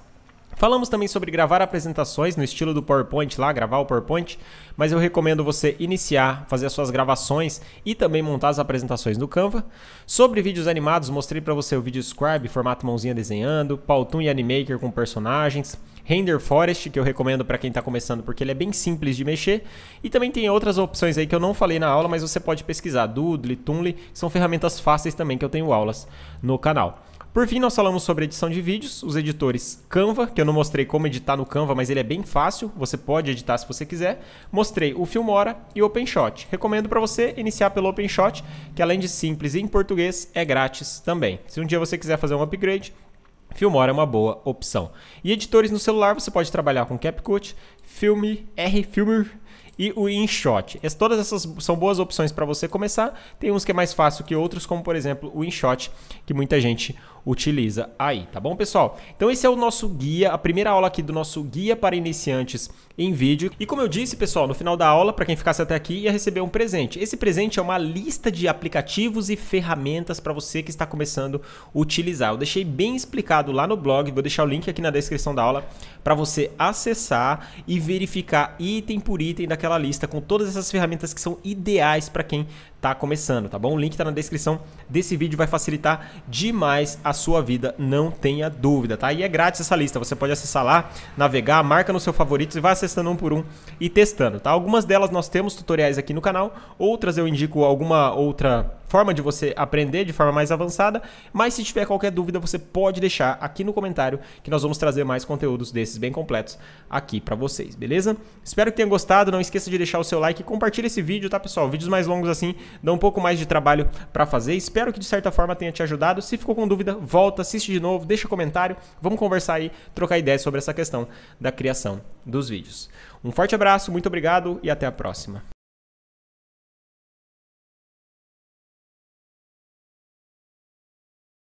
Falamos também sobre gravar apresentações no estilo do PowerPoint lá, gravar o PowerPoint, mas eu recomendo você iniciar, fazer as suas gravações e também montar as apresentações no Canva. Sobre vídeos animados, mostrei para você o vídeo Scribe, formato mãozinha desenhando, Paltoon e Animaker com personagens, Render Forest, que eu recomendo para quem está começando porque ele é bem simples de mexer, e também tem outras opções aí que eu não falei na aula, mas você pode pesquisar, Doodle, Toonly, são ferramentas fáceis também que eu tenho aulas no canal. Por fim, nós falamos sobre edição de vídeos, os editores Canva, que eu não mostrei como editar no Canva, mas ele é bem fácil, você pode editar se você quiser. Mostrei o Filmora e o OpenShot. Recomendo para você iniciar pelo OpenShot, que além de simples e em português, é grátis também. Se um dia você quiser fazer um upgrade, Filmora é uma boa opção. E editores no celular, você pode trabalhar com CapCut, Filme, R-Filmer e o InShot. todas essas são boas opções para você começar. Tem uns que é mais fácil que outros, como por exemplo o InShot, que muita gente utiliza aí, tá bom, pessoal? Então esse é o nosso guia, a primeira aula aqui do nosso guia para iniciantes em vídeo. E como eu disse, pessoal, no final da aula, para quem ficasse até aqui, ia receber um presente. Esse presente é uma lista de aplicativos e ferramentas para você que está começando a utilizar. Eu deixei bem explicado lá no blog, vou deixar o link aqui na descrição da aula para você acessar e verificar item por item daquela lista com todas essas ferramentas que são ideais para quem tá começando, tá bom? O link tá na descrição desse vídeo, vai facilitar demais a sua vida, não tenha dúvida, tá? E é grátis essa lista, você pode acessar lá, navegar, marca no seu favorito e vai acessando um por um e testando, tá? Algumas delas nós temos tutoriais aqui no canal, outras eu indico alguma outra forma de você aprender de forma mais avançada. Mas se tiver qualquer dúvida, você pode deixar aqui no comentário que nós vamos trazer mais conteúdos desses bem completos aqui para vocês, beleza? Espero que tenham gostado. Não esqueça de deixar o seu like e compartilha esse vídeo, tá, pessoal? Vídeos mais longos assim dão um pouco mais de trabalho para fazer. Espero que de certa forma tenha te ajudado. Se ficou com dúvida, volta, assiste de novo, deixa comentário. Vamos conversar aí, trocar ideias sobre essa questão da criação dos vídeos. Um forte abraço, muito obrigado e até a próxima.